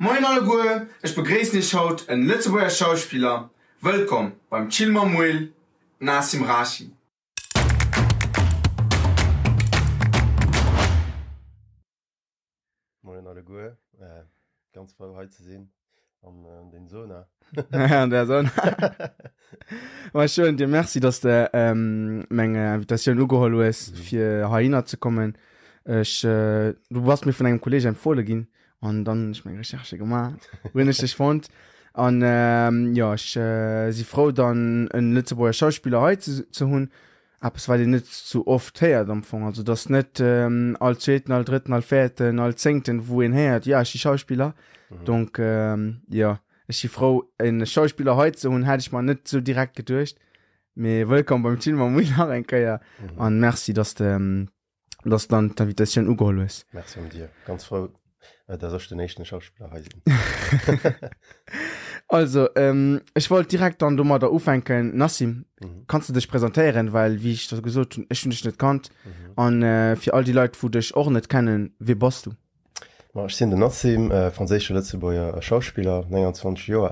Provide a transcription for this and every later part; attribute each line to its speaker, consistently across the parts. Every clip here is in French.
Speaker 1: Moin alle Guhe, ich begrüße dich heute ein Lützeburger Schauspieler. Willkommen beim Chilmamuel Nasim Rashi.
Speaker 2: Moin alle Guhe, äh, ganz voll heute zu sehen äh, an äh, den Sohn. Ne?
Speaker 1: ja, der Sohn. War schön, dir merci, dass der ähm, Menge Invitation geholt hast, mhm. für Haina zu kommen. Ich, äh, du warst mir von einem Kollegen empfohlen, und dann ich mein Recherche gemacht wenn ich das fand Und ähm, ja ich äh, froh dann einen Lützeburger Schauspieler heute zu haben. Aber es war nicht zu oft her am Anfang. also das nicht ähm, als zweiten als dritten als vierten als zehnten wo en hert ja ich bin Schauspieler mhm. donc ähm, ja ich die froh en Schauspieler heute zu haben, hätte ich mal nicht so direkt gedurcht mir willkommen beim Team man muss einkeier Und merci dass du ähm, das dann Invitation ugeholt ist dir ganz froh Äh, den nächsten Schauspieler Also ähm, ich wollte direkt an dummer der Uenkel Nasim mhm. kannst du dich präsentieren, weil wie ich das gesucht ich dich nicht kannt an mhm. äh, für all die Leute wo dich auch nicht kennen wie bost du? Ja, ich sind den Nasim äh,
Speaker 2: franzische Letzeburger äh, Schauspieler 20 Jo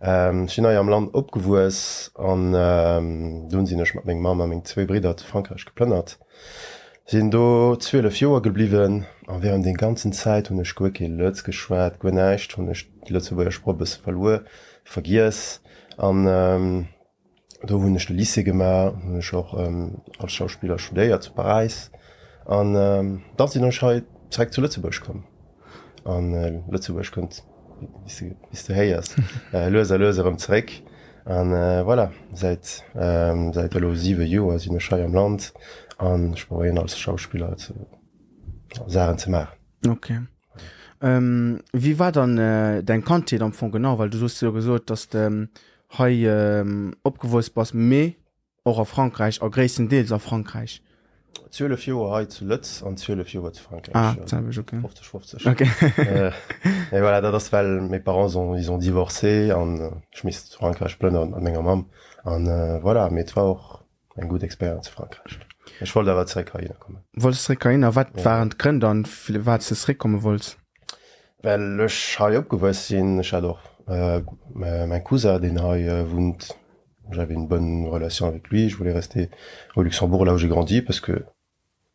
Speaker 2: ähm, China am Land opgewus an ähm, du sie Ma zwei Brider Frankreich geplönnert sind do 12 Joer gebliwen an wären den ganzen Zeit hun Schulke Lotz geschwert gwneicht hun Lotzeproppes fall vergis an ähm, do hun Lise gemer hunch auch ähm, als Schauspieler Schuléier zu Parisis an ähm, dat sie anschrei zu Lotzebusch kommen an äh, Lotzebusch kunt heiers loser loserem Zreck an äh, voilà seit seit lo 7 Joer sinn Schei am Land. Äh, an Sporen als Schauspieler zu sagen zu machen.
Speaker 1: Okay. Ähm, wie war dann äh, dein Kanti dann von genau, weil du hast ja gesagt, dass du ähm, heute ähm, abgewusst bist, mehr auch auf Frankreich, auch größtenteils auf Frankreich?
Speaker 2: 12 Jahre heute zu Lütz und 12 Jahre zu Frankreich. Ah, ja, 20, okay. 50, 50. Okay. äh, et voilà, das, weil meine Parents ont, ils ont divorcé und ich äh, misse Frankreich plein an meiner Mom. Und äh, voilà, mais toi auch eine gute Experience zu Frankreich. Ich wollte aber zu Ukraine
Speaker 1: kommen. Wolltest du Ukraine? Was ja. waren die Gründe und wie war es zurückkommen wolltest?
Speaker 2: Well ich ha opgewweis sinn doch äh, mein Cousin den ha äh, wohnt j'avais une bonne relation avec lui je voulais rester au Luxembourg là où j'ai grandi parce que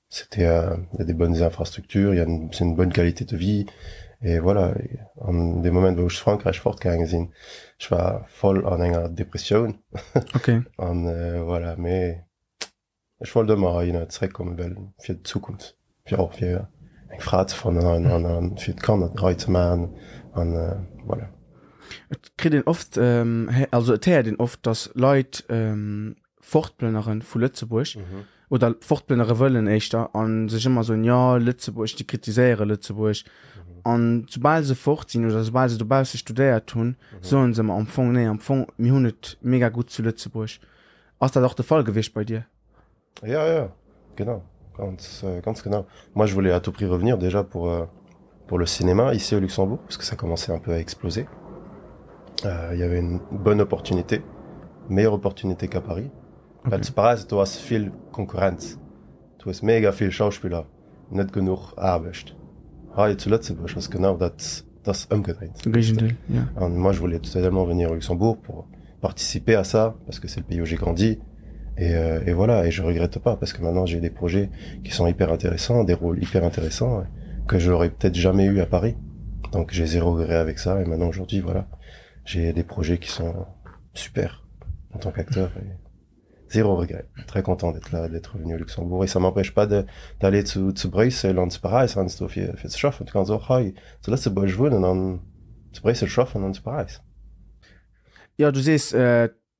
Speaker 2: c'était euh, il y a des bonnes infrastructures il y a une, une bonne qualité de vie et voilà En des moments moment wo ich Frankreich fortgegangen fort, ich war voll folle en Depression Ok. an euh, voilà mais Ech wollte immer Zweckkom well fir Zukunft fir auch fir eng Fra von fir kann Reizmann an wolle.
Speaker 1: Äh, et kri den oft ähm, also den oft dass Leiit ähm, fortplennerin vu Lützeburg mhm. oder fortplennerre wëllen eichter an sech immer so ja Lützeburg die kritiseiere Lützeburg an mhm. zubal se fortsinn oder sobal se dubal se studéiert tun mhm. so se am Fong nee am Fong mi hunnet mega gut zu Lützeburg ass dat auch der Fall gewichtcht bei dir
Speaker 2: Ja, ja, genau. Ganz, euh, ganz genau. Moi, je voulais à tout prix revenir déjà pour, euh, pour le cinéma ici au Luxembourg, parce que ça commençait un peu à exploser. Euh, il y avait une bonne opportunité, meilleure opportunité qu'à Paris. Weil zu Paris, du hast viel Konkurrenz. Du hast mega viel Schauspieler, nicht genug Arbeit. jetzt zu Lützburg ist genau das, das umgedreht.
Speaker 1: Und
Speaker 2: moi, je voulais totalement venir au Luxembourg pour participer à ça, parce que c'est le pays où j'ai grandi. Et, euh, et, voilà, et je regrette pas parce que maintenant j'ai des projets qui sont hyper intéressants, des rôles hyper intéressants que j'aurais peut-être jamais eu à Paris. Donc j'ai zéro regret avec ça et maintenant aujourd'hui voilà, j'ai des projets qui sont super en tant qu'acteur zéro regret. Très content d'être là, d'être venu au Luxembourg et ça m'empêche pas d'aller zu, zu Brüssel und zu Paris und zu viel, viel zu schaffen. Und c'est so, hey, zuletzt wo und zu Brüssel schaffen und zu Paris.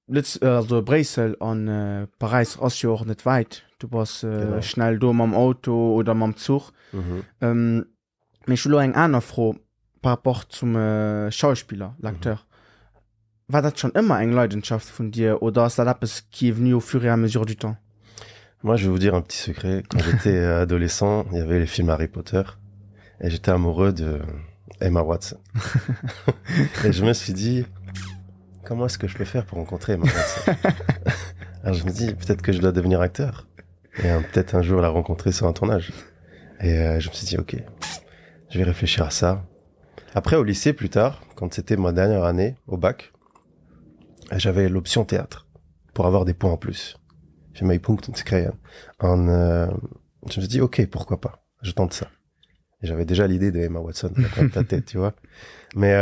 Speaker 1: Äh, also Bresel an äh, Paris ass jo auch nicht weit. Du warst äh, schnell do am Auto oder mam Zug. Mhm. Ähm, Mech une autre froh par rapport zum äh, Schauspieler, L'Akteur. Mhm. War das schon immer eine Leidenschaft von dir oder ist das es qui est venu au fur et à mesure du temps
Speaker 2: Moi, je vais vous dire un petit secret. Quand j'étais euh, adolescent, il y avait les films Harry Potter et j'étais amoureux de Emma Watson. et je me suis dit, comment est-ce que je peux faire pour rencontrer ma Alors je me dis, peut-être que je dois devenir acteur. Et euh, peut-être un jour la rencontrer sur un tournage. Et euh, je me suis dit, ok, je vais réfléchir à ça. Après, au lycée, plus tard, quand c'était ma dernière année, au bac, j'avais l'option théâtre pour avoir des points en plus. J'ai mis hein. En, euh, je me suis dit, ok, pourquoi pas, je tente ça. J'avais déjà l'idée de Emma Watson, dans la tête, tu vois. Mais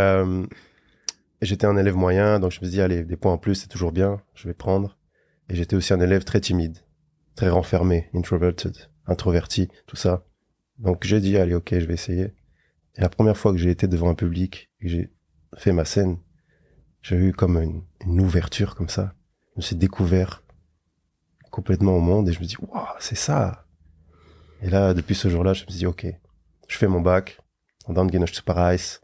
Speaker 2: j'étais un élève moyen, donc je me suis dit, allez, des points en plus, c'est toujours bien, je vais prendre. Et j'étais aussi un élève très timide, très renfermé, introverted, introverti, tout ça. Donc j'ai dit, allez, ok, je vais essayer. Et la première fois que j'ai été devant un public, et j'ai fait ma scène, j'ai eu comme une, ouverture comme ça. Je me suis découvert complètement au monde et je me dis, waouh, c'est ça. Et là, depuis ce jour-là, je me suis dit, ok, je fais mon bac, en donne Genosh Paradise,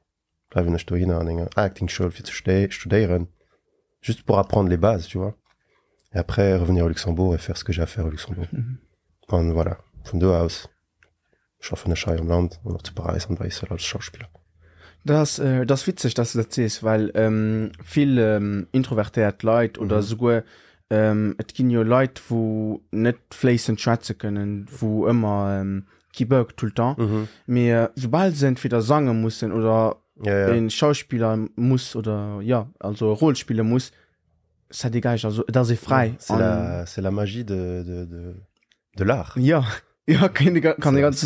Speaker 2: bleiben eine Stoine an enger Acting Schul fir zu ste studieren just pour apprendre les bases tu vois et après revenir au Luxembourg et faire ce que j'ai à faire au Luxembourg mm -hmm. voilà von deux aus schaffen Schei am Land oder zu Paris und weiß als Schauspieler
Speaker 1: das äh, das witzig dass du das siehst weil ähm, viel ähm, introvertiert leid oder mm -hmm. so ähm, et ging jo leid wo net place schätze können wo immer ähm, kiberg tout le temps mm -hmm. mir sobald sind wieder sagen müssen oder un ja. den Schauspieler muss oder ja also muss ça dégage also da er frei c'est la, magie de de, de, de l'art c'est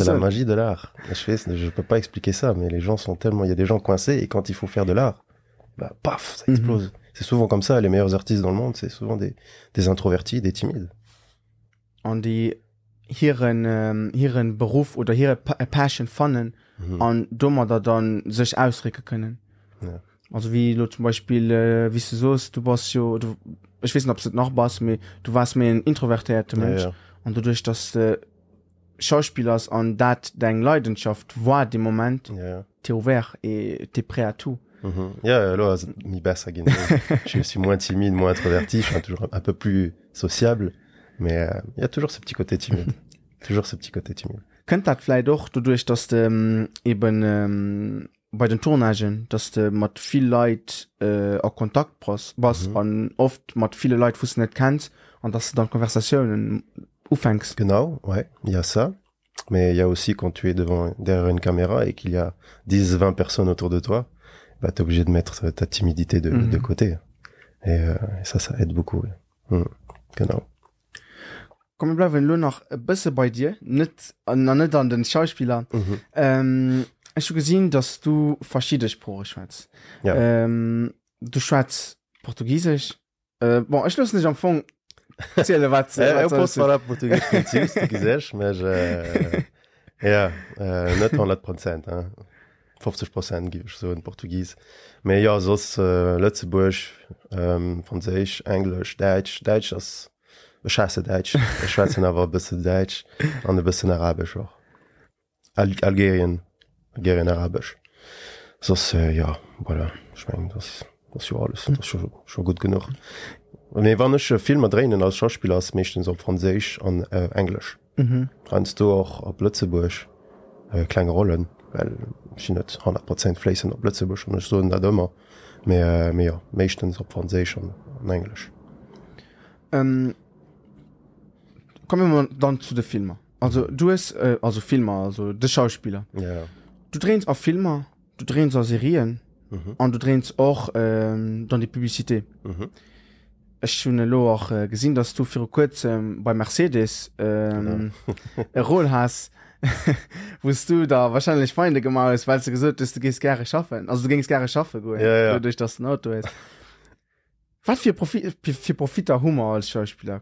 Speaker 2: la magie de l'art je, sais, peux pas expliquer ça mais les gens sont tellement il y a des gens coincés et quand il faut faire de l'art bah paf ça mhm. explose c'est souvent comme ça les meilleurs artistes dans le monde c'est souvent des des introvertis des timides
Speaker 1: on dit hierieren hierieren ähm, Beruf oder hier äh, Passchen fannen mhm. an dummer da dann sech ausrecke können ja. also wie du zum Beispiel äh, wie du sost du bas jo du ich wissen ob du noch bas mir du warst mir ein introvertierte Mensch ja, ja. und dadurch dass äh, Schauspielers an dat deg Leidenschaft war de moment ja, ja. teower e te pré a tout
Speaker 2: mhm. mi besser gin si moins timide moins introverti toujours un peu plus sociable Mais euh, il y a toujours ce petit côté timide. toujours ce petit côté timide.
Speaker 1: Könnte das vielleicht auch dadurch, dass du ähm, eben ähm, bei den Tournagen, dass du äh, mit viel Leuten äh, auch Kontakt brauchst, was mhm. und oft mit viele Leuten, die du nicht kennst, und dass du dann Konversationen aufhängst. Genau, ouais, il y a ça.
Speaker 2: Mais il y a aussi quand tu es devant, derrière une caméra et qu'il y a 10, 20 personnes autour de toi, bah, t'es obligé de mettre ta timidité de, de mhm. côté. Et, euh, ça, ça aide beaucoup. Ouais. Hmm. Genau.
Speaker 1: kom blei lo nach e bësse bei dir net an an net an den Schauspieler mhm. ähm, Ech gesinn, dats du verschiedech Proe Schweiz ja. ähm, Du Schweiz Portugiesch äh, bon, Echlos nichtch am Fong wat äh, äh,
Speaker 2: net Prozent 50 äh. Prozent giich so in Portugies. Mei ja sos äh, Lëtzeburgch ähm, Fraéich, englisch, Deitsch, Deitsch ass. Deutsch Schwezen awer bisse Deitsch an e bisssen arabisch och. Algerien Algerien arabisch. Sos äh, ja schmeng jo alles gut genug. méi wannnesche äh, Film adréen als Schauspieler ass méchten op Fraésich an äh, Englisch. Anst mhm. du och op Plötzeburg äh, kle Rollen, Well net 100 Prozent Fléessen op Plötzeburg an so dat dëmmer mé méier méchtens op Fraéich an Englisch.
Speaker 1: Ähm, kommen wir dann zu den Filmen. Also du hast, äh, also Filme, also der Schauspieler. Ja. Du drehst auch Filme, du drehst auch Serien mhm. und du drehst auch ähm, dann die Publizität. Mhm. Ich habe auch äh, gesehen, dass du für kurz ähm, bei Mercedes ähm, ja. eine Rolle hast, wo du da wahrscheinlich Feinde gemacht hast, weil du gesagt hast, du gehst gerne schaffen. Also du gehst gerne schaffen, gut, ja, ja. durch das ein Auto ist. Was für Profit, für Profit haben wir als Schauspieler?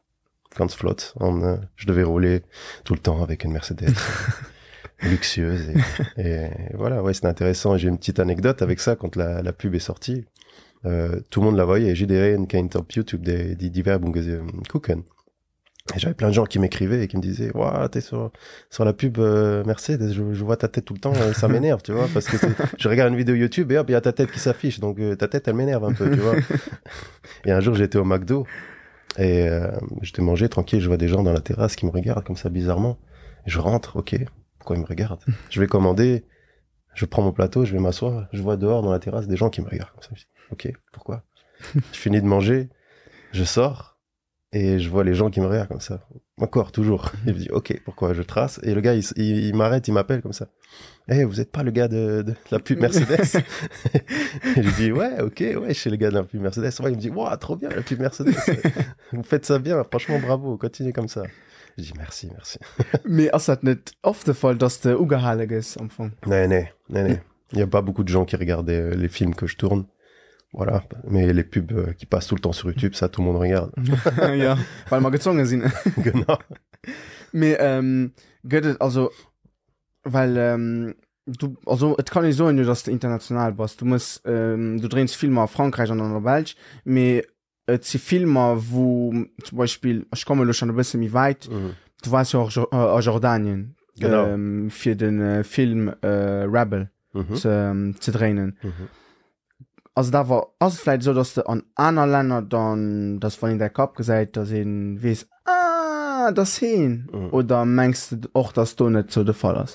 Speaker 2: Kansflot. Euh, je devais rouler tout le temps avec une Mercedes luxueuse. Et, voilà, ouais, c'était intéressant. J'ai une petite anecdote avec ça quand la, la pub est sortie. Euh, tout le monde la voyait. J'ai des une qui YouTube des, divers euh, Kuchen. Et j'avais plein de gens qui m'écrivaient et qui me disaient Waouh, t'es sur, sur la pub euh, Mercedes, je, vois ta tête tout le temps, ça m'énerve, tu vois, parce que je regarde une vidéo YouTube et hop, il y a ta tête qui s'affiche, donc ta tête, elle m'énerve un peu, tu vois. et un jour, j'étais au McDo et euh, je j'étais mangé tranquille, je vois des gens dans la terrasse qui me regardent comme ça bizarrement. je rentre, ok, pourquoi ils me regardent Je vais commander, je prends mon plateau, je vais m'asseoir, je vois dehors dans la terrasse des gens qui me regardent comme ça. ok, pourquoi Je finis de manger, je sors et je vois les gens qui me regardent comme ça. Encore, toujours. Mhm. Il me dit, ok, pourquoi je trace Et le gars, il, m'arrête, il m'appelle comme ça. Eh, vous n'êtes pas le gars de, la pub Mercedes Je lui dis, ouais, ok, ouais, je suis le gars de la pub Mercedes. Ouais, il me
Speaker 1: dit, waouh, trop bien la pub Mercedes. vous faites ça bien, franchement, bravo, continuez comme ça. Je dis, merci, merci. Mais ça n'est pas oft le Fall, dass der ungeheilig ist am
Speaker 2: non Il n'y a pas beaucoup de gens qui regardaient euh, les films que je tourne. voilà mais les pubs euh, qui passent tout le temps sur youtube ça tout le monde regarde
Speaker 1: yeah. mais ähm, gödet, also weil ähm, du also et kann ich so du dass du international bas du musst ähm, du drehst film auf frankreich an der welt mais äh, et sie filmer wo zum beispiel ich komme schon ein bisschen wie weit mhm. du weißt ja auch äh, jordanien ähm, für den äh, film äh, rebel mhm. zu, ähm, zu drehen mhm. est da que vielleicht so, an anderen Ländern das von der Kopf gesagt ah, das hin. Oder meinst auch, dass du nicht so der Fall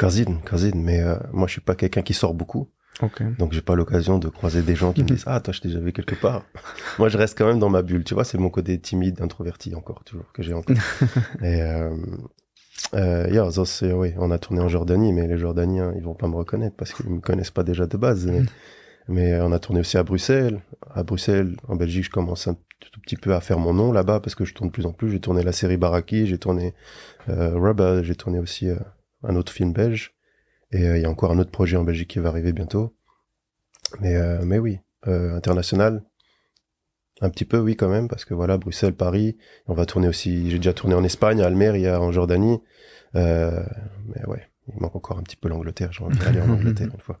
Speaker 1: mais euh, moi
Speaker 2: je suis pas quelqu'un qui sort beaucoup. Donc, Donc j'ai pas l'occasion de croiser des gens qui me disent
Speaker 1: ah toi je t'ai déjà vu quelque part.
Speaker 2: Moi je reste quand même dans ma bulle, tu vois, c'est mon côté timide, introverti encore toujours que j'ai encore. Et euh, euh, oui, on a tourné en Jordanie, mais les Jordaniens ils vont pas me reconnaître parce qu'ils me connaissent pas déjà de base. Mhm. Mais on a tourné aussi à Bruxelles. À Bruxelles, en Belgique, je commence un tout petit peu à faire mon nom là-bas parce que je tourne de plus en plus. J'ai tourné la série Baraki, j'ai tourné euh, Rubber, j'ai tourné aussi euh, un autre film belge. Et euh, il y a encore un autre projet en Belgique qui va arriver bientôt. Mais, euh, mais oui, international, un petit peu, oui, quand même, parce que voilà, Bruxelles, Paris, on va tourner aussi, j'ai déjà tourné en Espagne, à Almeria, en Jordanie, mais ouais, il manque encore un petit peu l'Angleterre, j'aimerais envie aller en Angleterre une fois.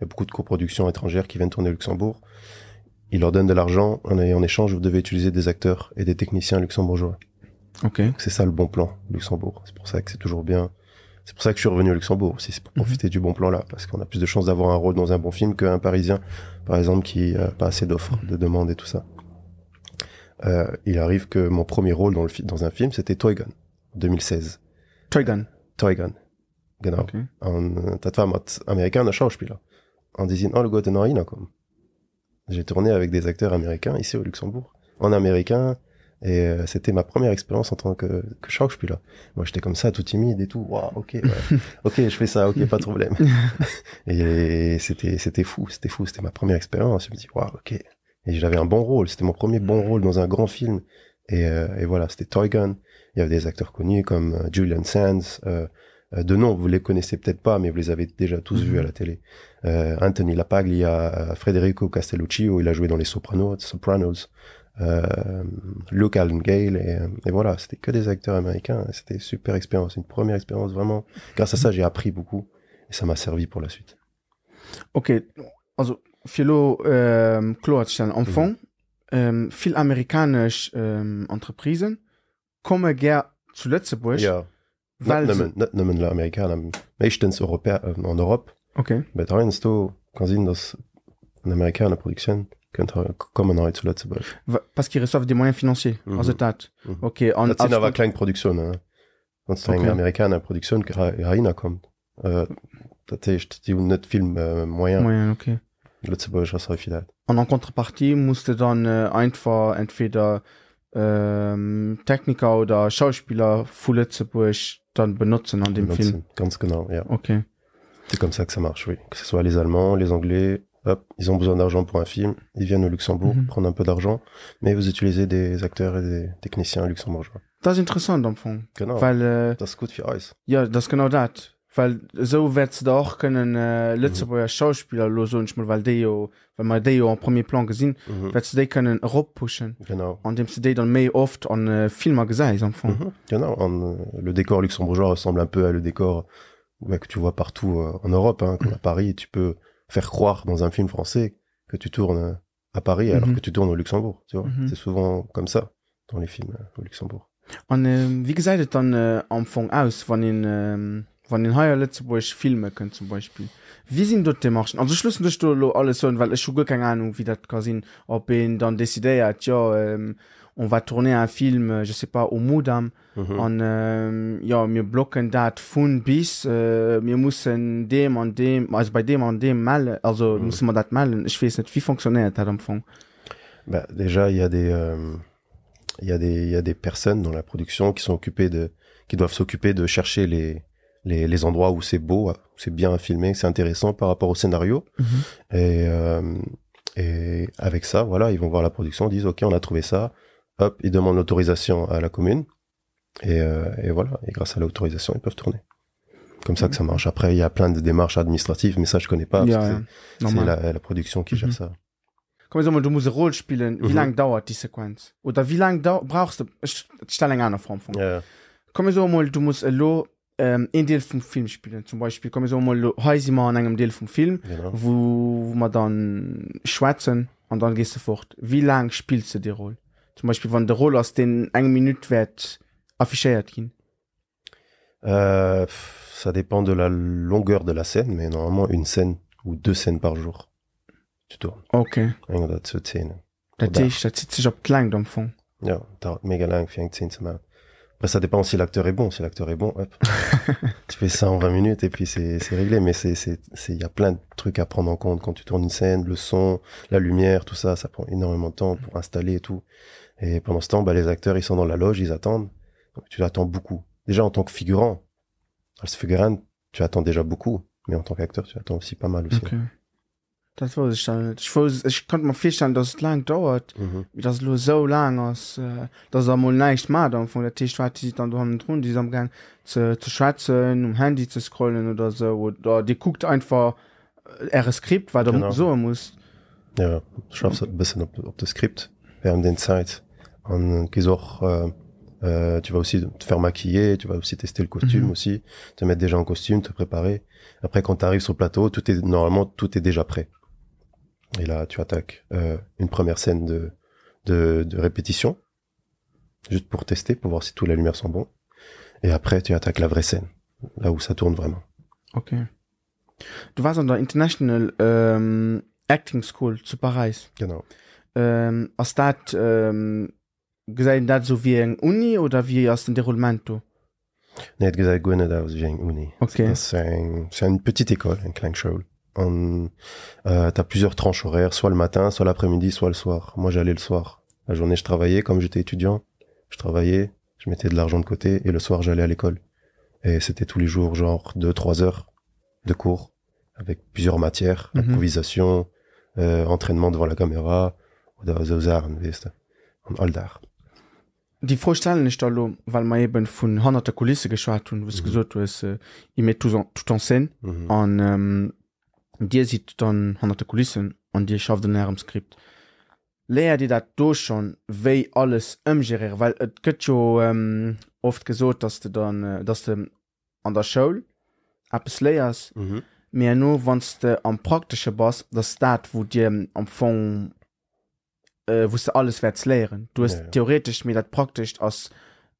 Speaker 2: Il y a beaucoup de coproductions étrangères qui viennent tourner au Luxembourg. Ils leur donnent de l'argent. En, en échange, vous devez utiliser des acteurs et des techniciens luxembourgeois. Ok. C'est ça le bon plan, Luxembourg. C'est pour ça que c'est toujours bien. C'est pour ça que je suis revenu au Luxembourg aussi, c'est pour mhm. profiter du bon plan là, parce qu'on a plus de chances d'avoir un rôle dans un bon film qu'un Parisien, par exemple, qui n'a euh, pas assez d'offres, mhm. de demandes et tout ça. Euh, il arrive que mon premier rôle dans, le dans un film, c'était Toy Gun, 2016. Toy Gun. Toy Gun. Genau. Okay. mot un, war mit en oh le comme J'ai tourné avec des acteurs américains ici au Luxembourg, en américain, et euh, c'était ma première expérience en tant que, que je suis là. Moi, j'étais comme ça, tout timide et tout. Waouh, ok, ok, je fais ça, ok, pas de problème. et c'était, c'était fou, c'était fou, c'était ma première expérience. Je me dis, waouh, ok. Et j'avais un bon rôle, c'était mon premier bon rôle dans un grand film. Et, euh, et voilà, c'était Toy Gun. Il y avait des acteurs connus comme euh, Julian Sands, euh, de nom, vous les connaissez peut-être pas, mais vous les avez déjà tous vus à la mhm. télé. Euh, Anthony Lapaglia, euh, Federico Castelluccio, il a joué dans Les Sopranos. Sopranos euh, Luke Allen Gale, et, voilà, c'était que des acteurs américains. C'était super expérience, une première expérience vraiment. Grâce à ça, j'ai appris beaucoup et ça m'a servi pour la suite.
Speaker 1: Ok, Alors, Philo euh, Claude, c'est un enfant. Ähm, viel amerikanische ähm, net
Speaker 2: nëmmen äh, der Amerikaner méchtens Europä an Europa. Okay. du kan sinn dats en Amerikaner Produktionioun kommen zu
Speaker 1: Pas resolve de moyens financiers mm -hmm. dat mm -hmm. okay, klein
Speaker 2: Produktion okay. amerikaner Produktion hiner kommt äh, datcht die hun net film moyen
Speaker 1: an an contrepartie muss dann äh, einfach entweder äh, techniker oder Schauspieler fulle zebusch dann benutzen
Speaker 2: C'est comme ça que ça marche, oui. Que ce soit les Allemands, les Anglais, hop, ils ont besoin d'argent pour un film, ils viennent au Luxembourg mhm. prendre un peu d'argent, mais vous utilisez des acteurs et des Techniciens luxembourgeois.
Speaker 1: C'est intéressant dans le fond, Genau. Weil, pour äh, das Weil so wird ça da können äh, euh, Lützeburger mhm. Schauspieler und ich weil Deo wenn man Deo an premier Plan gesehen mhm. wird CD können ropuschen genau und dem CD dann mehr oft an äh, euh, Filmer geseis am mhm.
Speaker 2: genau äh, le décor luxembourgeois ressemble un peu à le décor que tu vois partout en Europe hein, comme mhm. à Paris tu peux faire croire dans un film français que tu tournes à Paris alors mhm. que tu tournes au Luxembourg tu vois mhm. c'est souvent comme ça dans les films au Luxembourg
Speaker 1: Et äh, wie se dann äh, am aus von den wann den heuer letzte wo ich filme können zum Beispiel wie sind dort die machen also schlussen durch du alles so weil ich schon keine Ahnung wie das Kasin ob ihn dann desideiert ja ähm, on va tourner un film euh, je sais pas au Mudam mm -hmm. und ähm, ja mir blocken dat von bis äh, euh, wir müssen dem und dem also bei dem und dem mal also mm -hmm. müssen wir das malen ich weiß nicht wie funktioniert das am Anfang
Speaker 2: bah, déjà il y a des euh, il euh, y a des il y a des personnes dans la production qui sont occupées de qui doivent s'occuper de chercher les les, endroits où c'est beau, c'est bien filmé, c'est intéressant par rapport au scénario. Mhm. Et, euh, et avec ça, voilà, ils vont voir la production, ils disent OK, on a trouvé ça. Hop, ils demandent l'autorisation à la commune. Euh, et, voilà, et grâce à l'autorisation, ils peuvent tourner. Comme ça que ça marche. Après, il y a plein de démarches administratives, mais ça, je connais pas. C'est la, production qui gère mhm. ça.
Speaker 1: Comme ça, tu musst spielen. Wie dauert die Oder wie brauchst du? von. ähm, en Deel vum Film spielen zum Beispiel kom so hemer an engem Deel vum Film wo, wo man dann schwätzen an dann gest du fort wie lang spielt ze die roll zum Beispiel wann der roll ass den engem minut we affichéiert gin
Speaker 2: äh, ça dépend de la longueur de la scène mais normalement une scène ou deux scènes par jour okay. dat ze zähne dat
Speaker 1: dat sich op klein fun
Speaker 2: ja dat mé lang fir eng 10 ze mal Après, bah, ça dépend si l'acteur est bon. Si l'acteur est bon, hop. tu fais ça en 20 minutes et puis c'est réglé. Mais c'est il y a plein de trucs à prendre en compte quand tu tournes une scène, le son, la lumière, tout ça. Ça prend énormément de temps pour installer et tout. Et pendant ce temps, bah, les acteurs, ils sont dans la loge, ils attendent. tu attends beaucoup. Déjà, en tant que figurant, figurant, tu attends déjà beaucoup. Mais en tant qu'acteur, tu attends aussi pas mal aussi.
Speaker 1: Das wo ich dann ich, wusste, ich konnte mal feststellen dass es lang dauert mhm. wie das nur so lang aus äh, das er leicht mal von der Tisch war die dann run diesem gang zu, zu schatzen um Handy zu scrollen oder so oder die guckt einfach äh, er Skript weil du so muss
Speaker 2: ja schaff ein bisschen ob, ob das Skript während den Zeit an auch äh, äh, tu vas aussi te faire maquiller tu vas aussi tester le costume mmh. aussi te mettre déjà en costume te préparer après quand tu arrives sur le plateau tout est normalement tout est déjà prêt Et là, tu attaques euh, une première scène de, de, répétition, juste pour tester, pour voir si toutes les lumières sont bonnes. Et après, tu attaques la vraie scène, là où ça tourne vraiment.
Speaker 1: Ok. Tu vas dans International euh, Acting School zu Paris. Genau. Ah euh, ähm, as dat ähm, gesagt dat so wie ou Uni oder wie aus dem rolmento.
Speaker 2: Net gesagt Gwne da Uni. C'est une petite école, une kleine école. Euh, euh, tu as plusieurs tranches horaires, soit le matin, soit l'après-midi, soit le soir. Moi, j'allais le soir. La journée, je travaillais, comme j'étais étudiant, je travaillais, je mettais de l'argent de côté, et le soir, j'allais à l'école. Et c'était tous les jours, genre deux, trois heures de cours, avec plusieurs matières, mhm. improvisation, euh, entraînement devant la caméra,
Speaker 1: Die Vorstellung ist also, weil man von hinter der Kulisse geschaut und was tout en, scène mhm. en dir sieht dann hunderte kulissen an dir schafft den näherm skript leer dir dat do schon wei alles ëmgere weil et gëtt jo ähm, oft gesot dass du dann äh, dass dem an der show app es leers mir mhm. no wannst du am praktischsche bas der staat wo dir am fong äh, wost du alles werts leeren du hast ja, ja. theoretisch mir dat praktisch as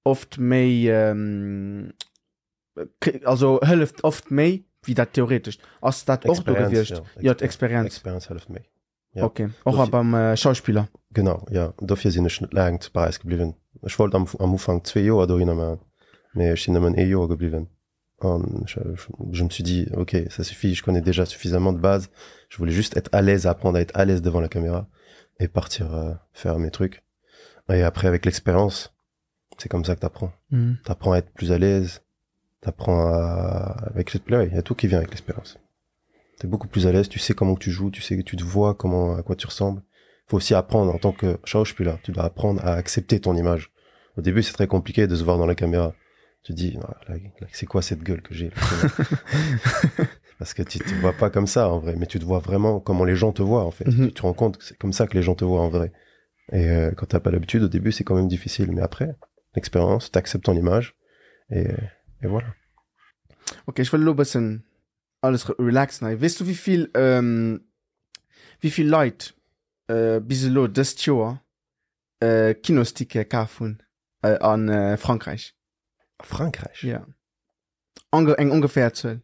Speaker 1: oft méi ähm, äh, also hëlleft oft méi wieder theoretisch. Aus das auch du gewirkt. Ja, ja Experience. Experience hilft mir. Ja. Okay, auch Darf
Speaker 2: beim ehm, äh, eh, Schauspieler. Genau, ja. Dafür sind ich nicht lange zu Paris geblieben. Ich wollte am, am zwei Jahre mais je bin dann ein Jahr geblieben. je, me suis dit, ok, ça suffit, je connais déjà suffisamment de base. Je voulais juste être à l'aise, apprendre à être à l'aise devant la caméra et partir euh, faire mes trucs. Et après, avec l'expérience, c'est comme ça que t'apprends. Tu hmm. T'apprends à être plus à l'aise, T'apprends à... avec cette play, il y a tout qui vient avec l'expérience. T'es beaucoup plus à l'aise, tu sais comment tu joues, tu sais que tu te vois, comment, à quoi tu ressembles. Faut aussi apprendre en tant que Chao, je suis là. Tu dois apprendre à accepter ton image. Au début, c'est très compliqué de se voir dans la caméra. Tu te dis, c'est quoi cette gueule que j'ai Parce que tu te vois pas comme ça en vrai, mais tu te vois vraiment comment les gens te voient en fait. Mhm. Tu te rends compte que c'est comme ça que les gens te voient en vrai. Et euh, quand t'as pas l'habitude, au début, c'est quand même difficile. Mais après, l'expérience, t'acceptes ton image et euh, voilà.
Speaker 1: okay ich will lo bisschen alles relax ne wisst du wieviel ähm, wieviel leid äh, bis lo des äh, kinostike ka vun äh, an äh, frankreich frankreich ja Ange eng ungefähr zu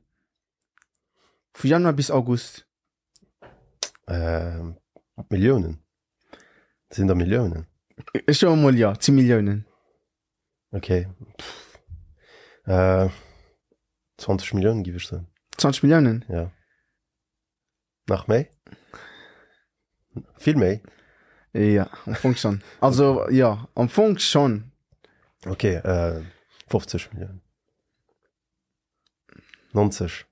Speaker 1: vu januar bis august
Speaker 2: äh, millionen sind der millionen ich äh, schon mal ja zu millionen okay Pff äh, 20 Millionen gi
Speaker 1: 20 Millionen
Speaker 2: ja. nach mei
Speaker 1: viel mei ja, schon also okay. ja am Funk schon okay äh, 50 Millionen 90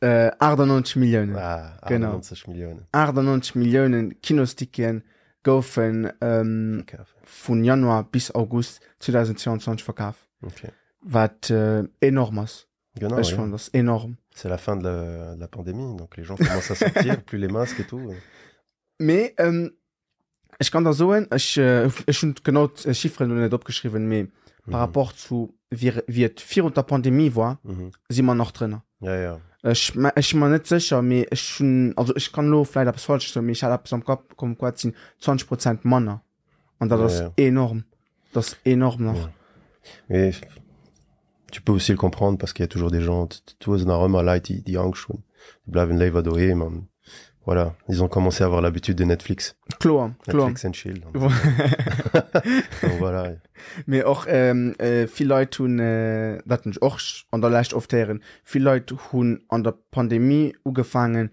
Speaker 1: äh, 98 Millionen ah, 98 genau. Millionen 98 Millionen Kinostiken goufen ähm, vun Januar bis August 2022 verkauf okay. was euh, uh, énorme Genau, ich ja. fand das enorm.
Speaker 2: C'est la fin de la, de la, pandémie, donc les gens commencent à sortir, plus les masques et tout.
Speaker 1: Mais ähm, ich kann da so hin, ich, äh, ich habe genau die Chiffre noch nicht abgeschrieben, mais mhm. par rapport zu, wie, wie es vor der Pandemie war, mhm. sind wir noch drin. Ja, ja. Ich, ich bin mir nicht sicher, aber ich, schon, also ich kann nur vielleicht etwas falsch sagen, aber ich habe etwas am Kopf, kommen quasi 20% Männer. Und das ja, ist ja. enorm. Das ist enorm noch.
Speaker 2: Ja tu peux aussi le comprendre parce qu'il y a toujours des gens. Tu vois, Römer Leute, die, die Angst schon. Die bleiben Lever durch, man. Voilà, ils ont commencé à avoir l'habitude de Netflix. Klar, Netflix and Chill. Donc,
Speaker 1: voilà. Mais auch viele euh, Leute tun, äh, das nicht auch an der Leicht auftären, viele Leute haben an der Pandemie angefangen,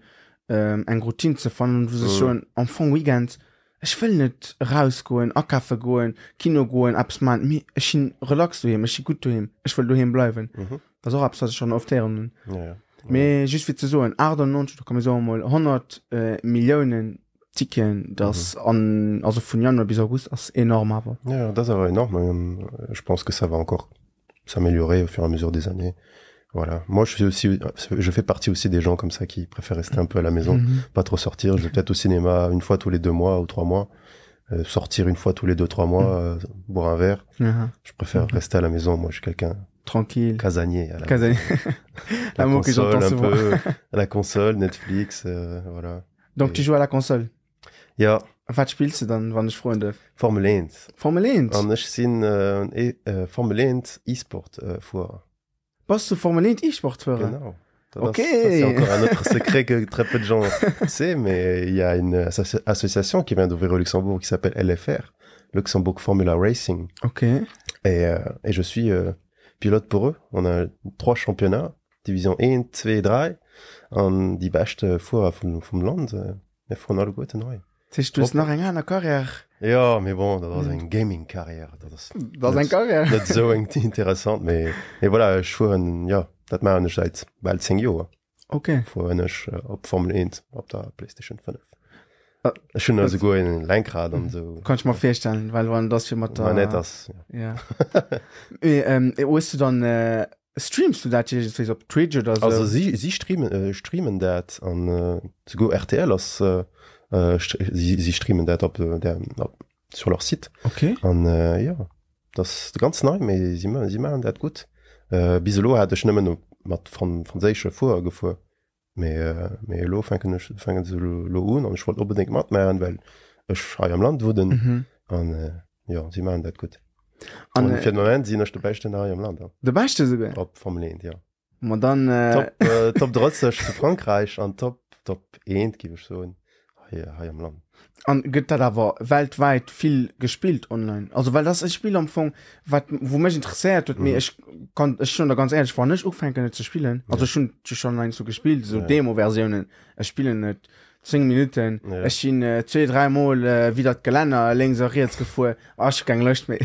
Speaker 1: ähm, eine Routine zu finden, wo sie mm. schon am Anfang Weekends Ech will net rausgoen, Akaffe goen, Kinogoen, abs man hin relax du hem chi gut du hem. Ech will du hin bleiwen. Da so ab schon auf der. méi justfir ze soen 8 kommmoll 100 äh, Millioen Ticken dats mhm. an aso vun Jannner bis August ass enorm awer.
Speaker 2: Ja dat awer enorm Spske sewer ankor améliorré fir a mesure des années. Voilà. Moi, je fais partie aussi des gens comme ça qui préfèrent rester un peu à la maison, mhm. pas trop sortir. Je vais peut-être au cinéma une fois tous les deux mois ou trois mois, euh, sortir une fois tous les deux trois mois, mhm. euh, boire un verre. Uh-huh. Je préfère rester à la maison. Moi, je suis quelqu'un tranquille, casanier. À la... Casanier.
Speaker 1: la console, que un peu,
Speaker 2: la console, Netflix, euh, voilà.
Speaker 1: Donc, tu joues à la console. Ja. Was spielst du dann, wenn ich Freunde? Formel 1. Formel
Speaker 2: 1? Und ich Formel 1 E-Sport
Speaker 1: Bist du formel e c'est encore un autre
Speaker 2: secret que très peu de gens savent, mais il y a une association qui vient d'ouvrir au Luxembourg qui s'appelle LFR, Luxembourg Formula Racing. Ok. Et, euh, et je suis euh, pilote pour eux. On a trois championnats, division 1, 2 et 3. On die beste vor vom, vom Land, der von Allgäu neu.
Speaker 1: C'est juste noch rien encore carrière
Speaker 2: Ja mé bon dat ass eng GamingKarriere eng Dat zo eng ti interessant méi e wo schwen ja dat ma anscheit Welt seng Joer. Ok Vorënnech op Formel 1 op der PlayStation 5 hun se go en Lenkrad an so
Speaker 1: Kanch mar firstellen, weil wann dats fir mat net ass E oest du dann äh, Streamst du dat op Tra si
Speaker 2: eh, streamen dat an eh, go RTL ass äh, eh, äh, sie, sie streamen dat op äh, der op, sur leur site okay. und, äh, ja das ganz neu sie, sie machen dat gut äh, bis äh, lo hat schëmmen mat von franzésche vor gefu lo lo ich wollte unbedingt mat me well ech frei am land wurden mhm. und, äh, ja sie machen dat gut äh, fir moment sinn nochcht de bechte na am Land. De bechte se op vom Lind ja.
Speaker 1: Ma dann äh... Top,
Speaker 2: äh, top drotzech Frankreich an top top eend giwech soen hier, hier im Land.
Speaker 1: An gëtt dat awer Weltweit vill gespielt online. Also well dat eg Spiel am Fong wo méch interessiert huet mé Ech kann ech schon der ganz ensch war nech ufenke net ze spielen. Also ja. schon schon online zu gespielt, so ja. Demoversionioen E spielen net 10 Minuten. Ech ja. chin äh, 2 drei Mol äh, wie dat Geländer lengseriert gefo Ach gang lecht méi.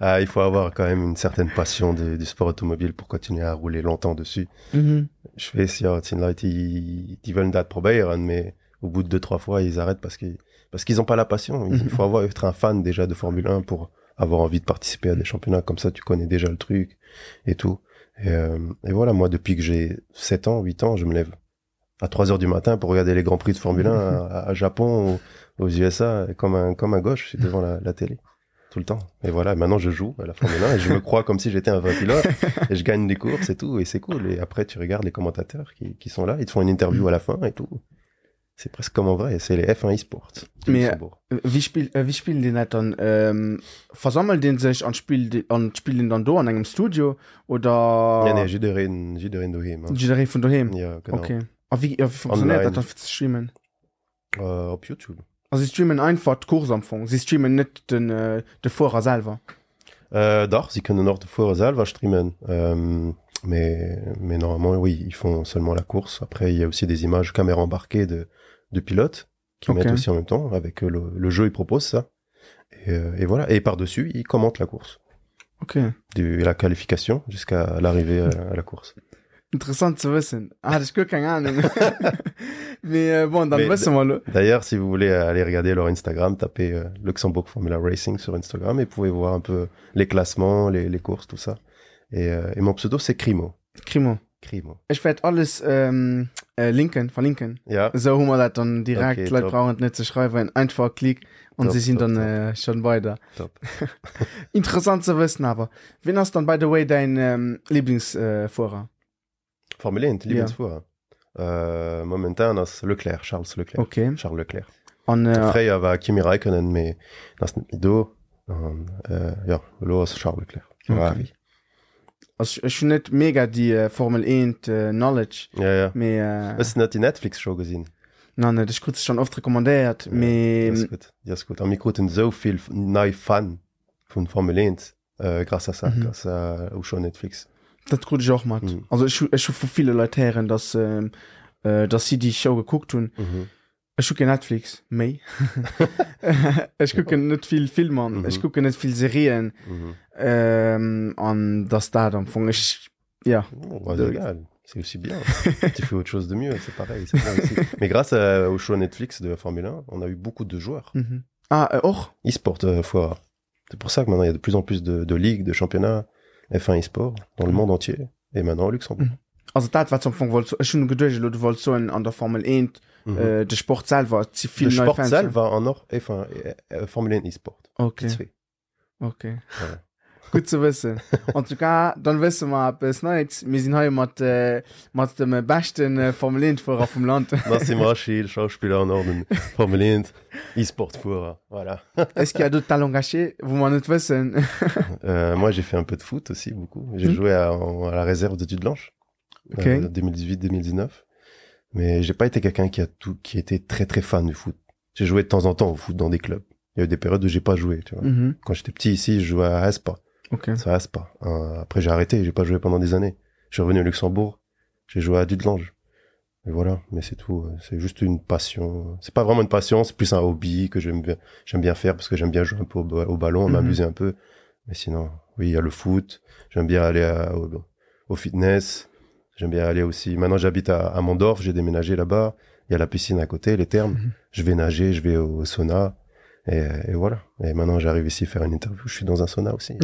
Speaker 2: äh, ich vor awer kan em une certaine Passion de, de Sport automobil pour continuer a rouler longtemps dessus. Mm -hmm. Schwees ja sinn Leute die wëllen dat probéieren méi. Mais... au bout de deux, trois fois, ils arrêtent parce qu'ils parce qu'ils n'ont pas la passion. Il mhm. faut avoir, être un fan déjà de Formule 1 pour avoir envie de participer à des championnats. Comme ça, tu connais déjà le truc et tout. Et, euh, voilà, moi, depuis que j'ai 7 ans, 8 ans, je me lève à 3 heures du matin pour regarder les Grands Prix de Formule 1 mhm. à, Japon, aux, aux, USA, comme un, comme un gauche, je suis devant la, télé tout le temps. Et voilà, maintenant je joue à la Formule 1 et je me crois comme si j'étais un vrai pilote et je gagne des courses et tout et c'est cool. Et après tu regardes les commentateurs qui, qui, sont là, ils te font une interview à la fin et tout. C'est presque comme en vrai, c'est les F1 eSports. Mais euh,
Speaker 1: wie, spiel, ils euh, wie spielen die nicht dann? Ähm, versammeln den sich an Spiel an spielen dann dans Studio oder non, nee, de jiin
Speaker 2: daheim, de von daheim? Ja, genau. okay. Aber ah, wie comment funktioniert das streamen? Äh, auf YouTube.
Speaker 1: Ils streament streamen einfach course Sie streamen net den äh, de Vorer selber.
Speaker 2: Äh, doch, sie können encore de Vorer selber streamen. Ähm, mais, mais normalement, oui, ils font seulement la course. Après, il y a aussi des images caméra embarquées de, de pilotes qui mettent aussi en même temps. Avec euh, le, jeu, il propose ça. Et, euh, voilà. Et par-dessus, il commente la course. Ok. De la qualification jusqu'à l'arrivée euh, à, la course.
Speaker 1: ça ah, mais bon dans le moi
Speaker 2: là d'ailleurs si vous voulez aller regarder leur Instagram tapez Luxembourg Formula Racing sur Instagram et vous pouvez voir un peu les classements les, courses tout ça et, mon pseudo, c'est Crimo
Speaker 1: Crimo Crimo Je fais être äh, linken, verlinken. Ja. So haben wir das dann direkt. Okay, Leute brauchen nicht zu schreiben, einfach Klick und top, sie sind top, dann äh, schon weiter. Top. Interessant zu wissen, aber. Wen hast dann, by the way, dein ähm, Lieblingsfahrer? Äh,
Speaker 2: Formel 1, Lieblingsfahrer. Ja. Äh, momentan ist Leclerc, Charles Leclerc. Okay. Charles Leclerc. Und, äh, Freya war Kimi Raikkonen, aber das nicht mit do. Und,
Speaker 1: äh, ja, los, Charles Leclerc. Okay. schon net mega die äh, Formel 1 äh, knowledge ja, ja. Mais, äh, die Netflix show gesinn Na ne, das schon oft rekommandiert ja, ähm,
Speaker 2: gut am gut. so viel neu fan vu Formel 1 äh, gras mhm. äh, schon Netflix
Speaker 1: Dat auch mhm. also, ich, ich, ich, viele Leuteieren dass ähm, äh, dass sie die show geguckt hun. Mhm Je Netflix, mais mhm. euh, je مي اشكو كنت في on, اشكو كنت في الزريان اون ذا ستادم فونش ouais,
Speaker 2: C'est aussi bien. tu fais autre chose de mieux, c'est pareil. Mais grâce au show Netflix de Formule 1, on a eu beaucoup de joueurs. Mhm. Ah, euh, or E-sport, euh, C'est pour ça que maintenant, il y a de plus en plus de, de ligues, de championnats F1 e-sport dans le mhm. monde entier. Et maintenant, au Luxembourg. Mm
Speaker 1: -hmm. Also, da hat was zum Funk, schon gedurcht, Leute, 1 le mhm. euh, de Sport selber zu viel Der Sport 1 selber
Speaker 2: auch noch äh, Formel E-Sport. Okay. Zwei.
Speaker 1: Okay. Ja. Gut zu wissen. Und sogar, dann wissen wir bis Neues. Wir sind heute mit, äh, mit dem besten äh, Formel 1-Fahrer vom Land. Nassim Rachid,
Speaker 2: Schauspieler und auch ein Formel 1 E-Sport-Fahrer. Voilà.
Speaker 1: Est-ce qu'il y a d'autres talents cachés Vous m'en êtes wissen.
Speaker 2: euh, moi, j'ai fait un peu de foot aussi, beaucoup. J'ai hmm. joué à, la réserve de Dudelange okay. euh, 2018-2019. Mais j'ai pas été quelqu'un qui a tout, qui était très très fan du foot. J'ai joué de temps en temps au foot dans des clubs. Il y a eu des périodes où j'ai pas joué, mm-hmm. Quand j'étais petit ici, je jouais à Aspa. Okay. Ça Aspa. Euh, après, j'ai arrêté, j'ai pas joué pendant des années. Je suis revenu au Luxembourg, j'ai joué à Dudelange. Et voilà, mais c'est tout. C'est juste une passion. C'est pas vraiment une passion, c'est plus un hobby que j'aime bien, j'aime bien faire parce que j'aime bien jouer un peu au, ballon, mm-hmm. m'amuser un peu. Mais sinon, oui, il y a le foot. J'aime bien aller au, fitness. J'aime bien aller aussi. Maintenant, j'habite à, à Mondorf, j'ai déménagé là-bas. Il y a la piscine à côté, les thermes. Mhm. Je vais nager, je vais au, sauna. Et, voilà. Et maintenant, j'arrive ici faire une interview. Je suis dans un sauna aussi.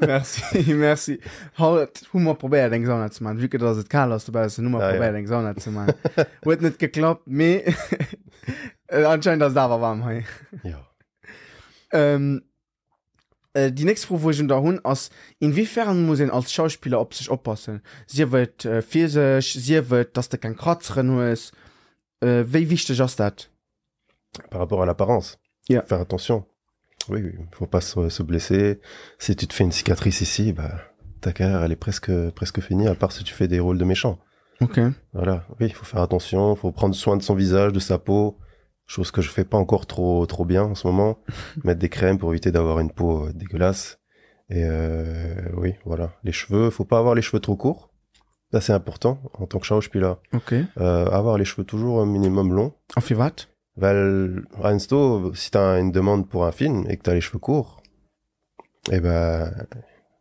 Speaker 1: merci, merci. Hollet, hoe moet proberen in sauna te maken. Wie det het Carlos erbij is, hoe moet proberen in sauna te maken. Wordt niet geklapt, men anscheinend dat daar wel warm. Ja. Euh... La äh, die nächste Frage, wo ich unterhun, ist, inwiefern muss ich als Schauspieler auf sich aufpassen? Sie wird äh, für sie wird, dass der kein Kratzer ist. Äh, wie wichtig ist das? Par rapport
Speaker 2: à l'apparence. Yeah. Faire attention. Oui, il oui. faut pas se, se, blesser. Si tu te fais une cicatrice ici, bah, ta carrière, elle est presque, presque finie, à part si tu fais des rôles de méchant. Ok. Voilà. Oui, il faut faire attention, il faut prendre soin de son visage, de sa peau chose que je fais pas encore trop trop bien en ce moment, mettre des crèmes pour éviter d'avoir une peau euh, dégueulasse. Et euh, oui, voilà, les cheveux, faut pas avoir les cheveux trop courts. Ça c'est important en tant que là Ok. Euh, avoir les cheveux toujours un minimum long. En fait val Einsto, si t'as une demande pour un film et que t'as les cheveux courts, eh ben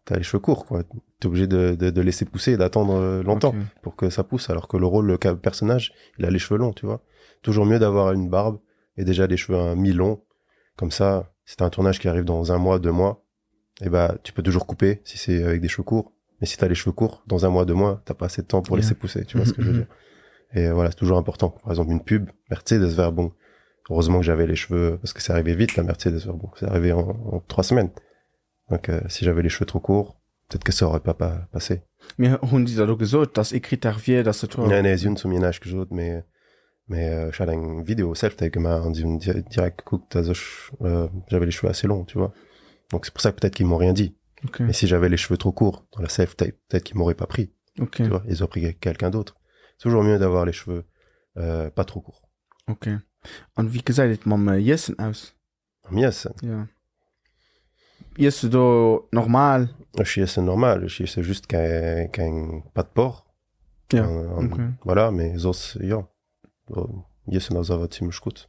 Speaker 2: t'as les cheveux courts quoi. T'es obligé de, de, laisser pousser et d'attendre euh, longtemps pour que ça pousse, alors que le rôle, le personnage, il a les cheveux longs, tu vois toujours mieux d'avoir une barbe et déjà les cheveux un mi-long. Comme ça, c'est un tournage qui arrive dans un mois, deux mois, et eh bah, ben, tu peux toujours couper si c'est avec des cheveux courts. Mais si t'as les cheveux courts, dans un mois, deux mois, t'as pas assez de temps pour laisser pousser. Tu vois ce que je veux dire? Et voilà, c'est toujours important. Par exemple, une pub, Mercedes Verbon. Heureusement que j'avais les cheveux, parce que c'est arrivé vite, la Mercedes Verbon. C'est arrivé en, trois semaines. Donc, euh, si j'avais les cheveux trop courts, peut-être que ça aurait pas, passé.
Speaker 1: Mais on T'as écrit ta vie ich
Speaker 2: ce mais ich euh, une une vidéo self tape que ma dit direct euh, j'avais les cheveux assez longs, tu vois. Donc c'est pour ça que peut-être qu'ils m'ont rien dit. Mais si j'avais les cheveux trop courts dans la self-tape, peut-être qu'ils m'auraient pas pris. Tu vois, ils auraient pris quelqu'un d'autre. C'est Toujours mieux d'avoir les cheveux euh, pas trop courts.
Speaker 1: Ok. Und wie gesagt, sieht man Jessen aus? Am Jessen? Ja. Oui. du normal?
Speaker 2: Ich Jessen normal. Je suis juste kein, kein, pas de porc. Voilà, mais ils ont jewer ähm, ziemlich gut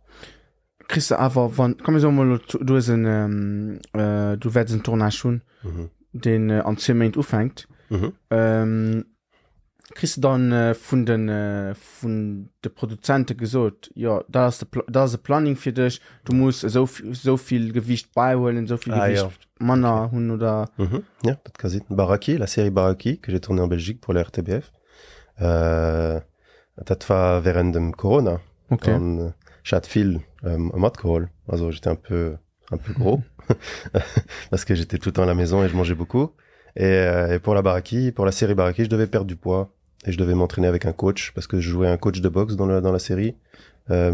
Speaker 1: christ awer wann kom so mal, du sind, ähm, äh, du werden tourna schon mhm. den äh, an zement ufängt mhm. ähm, christ dann äh, vu den äh, vun de Produzente gesot ja da ist da se planning fir dich du musst so sovi gewicht beiholen sovi ah, ja. manner okay. hun oder mhm.
Speaker 2: ja, dat quasi Baraki la serie Baraki que j'ai tourné en Belgique pour la rtbf euh... das war Corona. Okay. Und ich j'étais un peu, un peu gros. parce que j'étais tout le temps à la maison et je mangeais beaucoup. Et, euh, pour la baraki, pour la série baraki, je devais perdre du poids. Et je devais m'entraîner avec un coach parce que je jouais un coach de boxe dans la, dans la série. Euh,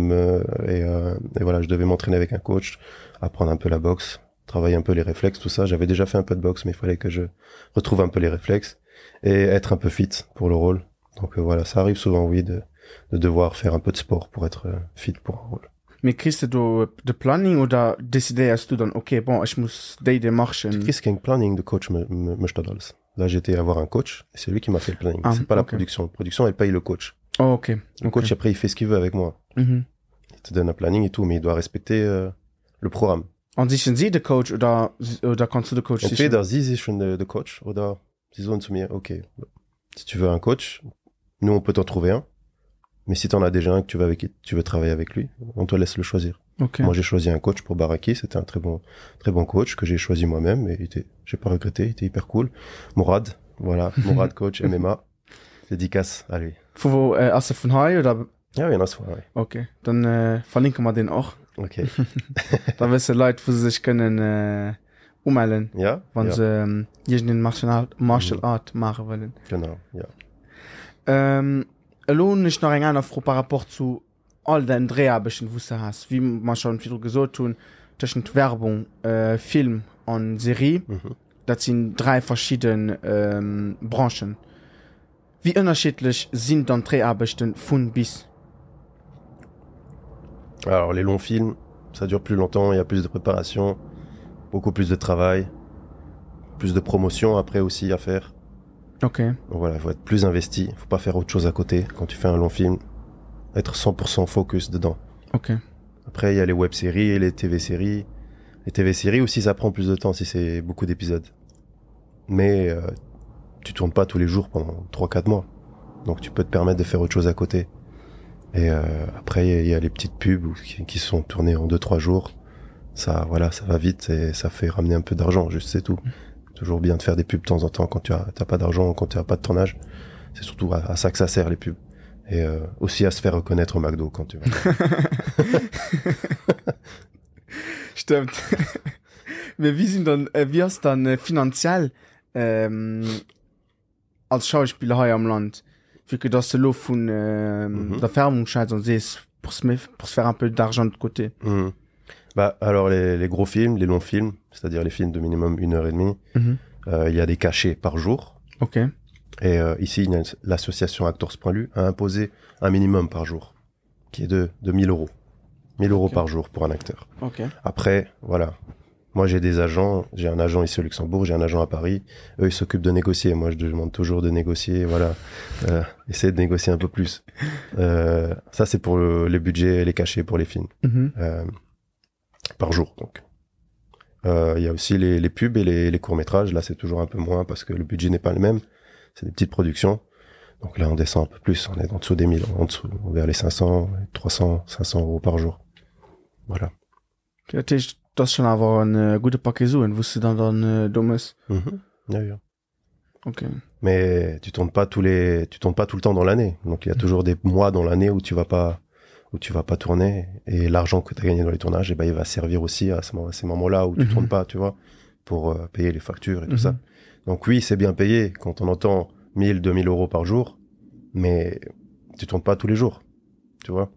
Speaker 2: et, euh, et, voilà, je devais m'entraîner avec un coach, apprendre un peu la boxe, travailler un peu les réflexes, tout ça. J'avais déjà fait un peu de boxe, mais il fallait que je retrouve un peu les réflexes et être un peu fit pour le rôle. Donc euh, voilà, ça arrive souvent, oui, de, devoir faire un peu de sport pour être euh, fit pour un rôle.
Speaker 1: Mais Men tu as de Planning ou ou à à dann, ok, bon, je dois die, Christ, machen? Qu'est-ce qu'un Planning, de Coach
Speaker 2: te donne. Là, j'étais à avoir un coach, et c'est lui qui m'a fait le planning. Ce ah, c'est pas la production. La production, elle paye le coach. Oh, ok. Le coach, après, il fait ce qu'il veut avec moi. Mm-hmm. Il te donne un planning et tout, mais il doit respecter euh, le programme.
Speaker 1: En disant, Sie le Coach ou de Coach sichern? fait Sie sichern
Speaker 2: le Coach oder Ok, si tu veux un coach, nous, on peut en trouver un. Mais si t'en as déjà un que tu veux, avec, tu veux travailler avec lui, on te laisse le choisir. Okay. Moi, j'ai choisi un coach pour Baraki. C'était un très bon, très bon coach que j'ai choisi moi-même et j'ai pas regretté. Il était hyper cool. Mourad, voilà. Mourad, coach MMA. Dédicace à lui. Faut
Speaker 1: vous, euh, oder? Ja, ja, Asif Ok, eh, Okay. Dann äh, verlinken wir den auch. Okay. da wissen Leute, wo sie sich können, äh, eh, ummelden. Ja? Wenn ja. Ehm, sie, Martial, Martial Art machen mm-hmm. wollen. Genau, ja. Ehm, lohn nicht noch eng einer par rapport zu all den dreherbeschen Wusse hast wie man schon viel gesagt tun zwischen Werbung äh, Film und Serie mhm. dat sind drei verschiedene ähm, Branchen wie unterschiedlich sind dann Dreharbechten von bis
Speaker 2: alors les longs films ça dure plus longtemps il y a plus de préparation beaucoup plus de travail plus de promotion après aussi à faire Ok. voilà, faut être plus investi, faut pas faire autre chose à côté. Quand tu fais un long film, être 100% focus dedans. Ok. Après, il y a les web-séries et les TV-séries. Les TV-séries aussi, ça prend plus de temps si c'est beaucoup d'épisodes. Mais euh, tu tournes pas tous les jours pendant 3-4 mois. Donc tu peux te permettre de faire autre chose à côté. Et euh, après, il y, a les petites pubs qui, sont tournées en 2-3 jours. Ça, voilà, ça va vite et ça fait ramener un peu d'argent, juste c'est tout. Mm. Toujours bien de faire des pubs de temps en temps quand tu n'as pas d'argent, quand tu n'as pas de tournage. C'est surtout à, ça que ça sert les pubs. Et euh, aussi à se faire reconnaître au McDo quand tu vas.
Speaker 1: t'aime. Mais wie sind dann, äh, euh, wie ist dann finanziell euh, ähm, als Schauspieler am Vu que dans ce lot von euh, la ferme, on se pour se faire un peu d'argent de côté. Mm-hmm.
Speaker 2: Bah, alors, les, gros films, les longs films, c'est-à-dire les films de minimum une heure et demie, mhm. euh, il y a des cachets par jour. Ok. Et euh, ici, l'association Actors.lu a imposé un minimum par jour, qui est de, de 1000 euros. 1000 euros par jour pour un acteur. Ok. Après, voilà. Moi, j'ai des agents. J'ai un agent ici au Luxembourg, j'ai un agent à Paris. Eux, ils s'occupent de négocier. Moi, je demande toujours de négocier. Voilà. Euh, essayer de négocier un peu plus. ça, c'est pour les budgets les cachets pour les films. Mhm par jour. Donc, euh, il y a aussi les, pubs et les, courts métrages. Là, c'est toujours un peu moins parce que le budget n'est pas le même. C'est des petites productions. Donc là, on descend un peu plus. On est en dessous des 1000, en dessous, vers les 500, 300, 500 euros par jour. Voilà.
Speaker 1: Tu as toujours un gute ou vous dann dans
Speaker 2: Mais tu tournes pas tous les, tu tournes pas tout le temps dans l'année. Donc il y a mm. toujours des mois dans l'année où tu vas pas où tu vas pas tourner et l'argent que tu as gagné dans les tournages, et eh ben, il va servir aussi à, ces moments-là où tu mhm. tournes pas, tu vois, pour euh, payer les factures et tout ça. Mhm. Donc oui, c'est bien payé quand on entend 1000, 2000 euros par jour, mais tu tournes pas tous les jours, tu vois.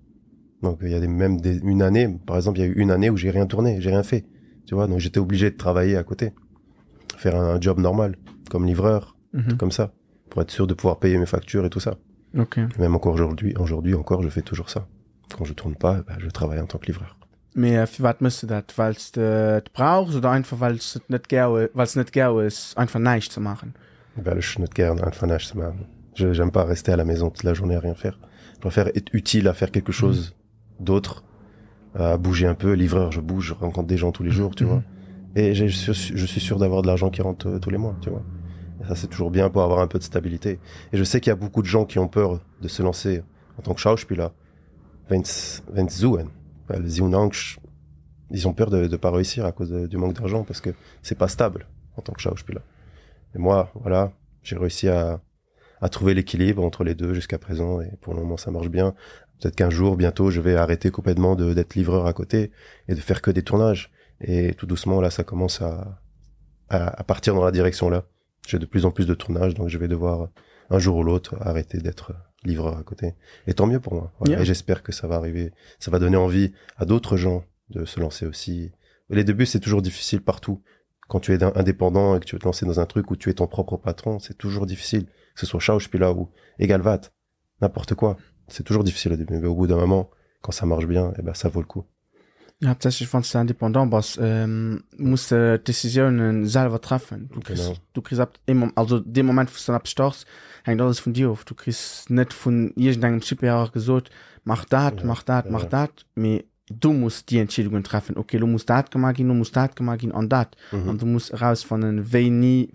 Speaker 2: Donc il y a des, même une année, par exemple, il y a eu une année où j'ai rien tourné, j'ai rien fait, tu vois. Donc j'étais obligé de travailler à côté, faire un, job normal, comme livreur, mhm. comme ça, pour être sûr de pouvoir payer mes factures et tout ça. Ok. Même encore aujourd'hui, aujourd'hui encore, je fais toujours ça. Quand je tourne pas, ben, je travaille en tant que livreur.
Speaker 1: Mais für euh, was müsst das? Weil es äh, brauchst oder einfach, weil es nicht gerne gern ist, einfach nichts zu machen?
Speaker 2: Weil ich gerne einfach nichts zu machen. Je J'aime pas rester à la maison toute la journée à rien faire. Je préfère être utile à faire quelque chose mhm. d'autre, à bouger un peu. Livreur, je bouge, je rencontre des gens tous les jours, tu mhm. vois. Et je suis, je suis sûr d'avoir de l'argent qui rentre euh, tous les mois, tu vois. Et ça, c'est toujours bien pour avoir un peu de stabilité. Et je sais qu'il y a beaucoup de gens qui ont peur de se lancer en tant que là. Vents Zouen, hein. ils ont peur de ne pas réussir à cause du manque d'argent parce que c'est pas stable en tant que je suis là Et moi, voilà, j'ai réussi à, trouver l'équilibre entre les deux jusqu'à présent et pour le moment ça marche bien. Peut-être qu'un jour, bientôt, je vais arrêter complètement d'être livreur à côté et de faire que des tournages. Et tout doucement, là, ça commence à partir dans la direction là. J'ai de plus en plus de tournages, donc je vais devoir un jour ou l'autre arrêter d'être livreur à côté. Et tant mieux pour moi. Et j'espère que ça va arriver. Ça va donner envie à d'autres gens de se lancer aussi. Les débuts, c'est toujours difficile partout. Quand tu es indépendant et que tu veux te lancer dans un truc où tu es ton propre patron, c'est toujours difficile. Que ce soit là ou Egalvat, n'importe quoi. C'est toujours difficile au début. Mais au bout d'un moment, quand ça marche bien, et eh ben, ça vaut le coup.
Speaker 1: Hauptsächlich fand du independent was ähm, muss äh, decisionen selber treffen du kriegst, du kriegst ab immer also dem moment wo du dann abstarst hängt alles von dir auf du kriegst nicht von irgendeinem Chip ja auch gesucht mach dat ja. mach dat ja. mach dat mir du musst die Entschädigungen treffen okay du musst dat gemacht gehen du musst dat gemacht gehen an dat mhm. und du musst raus von den wenn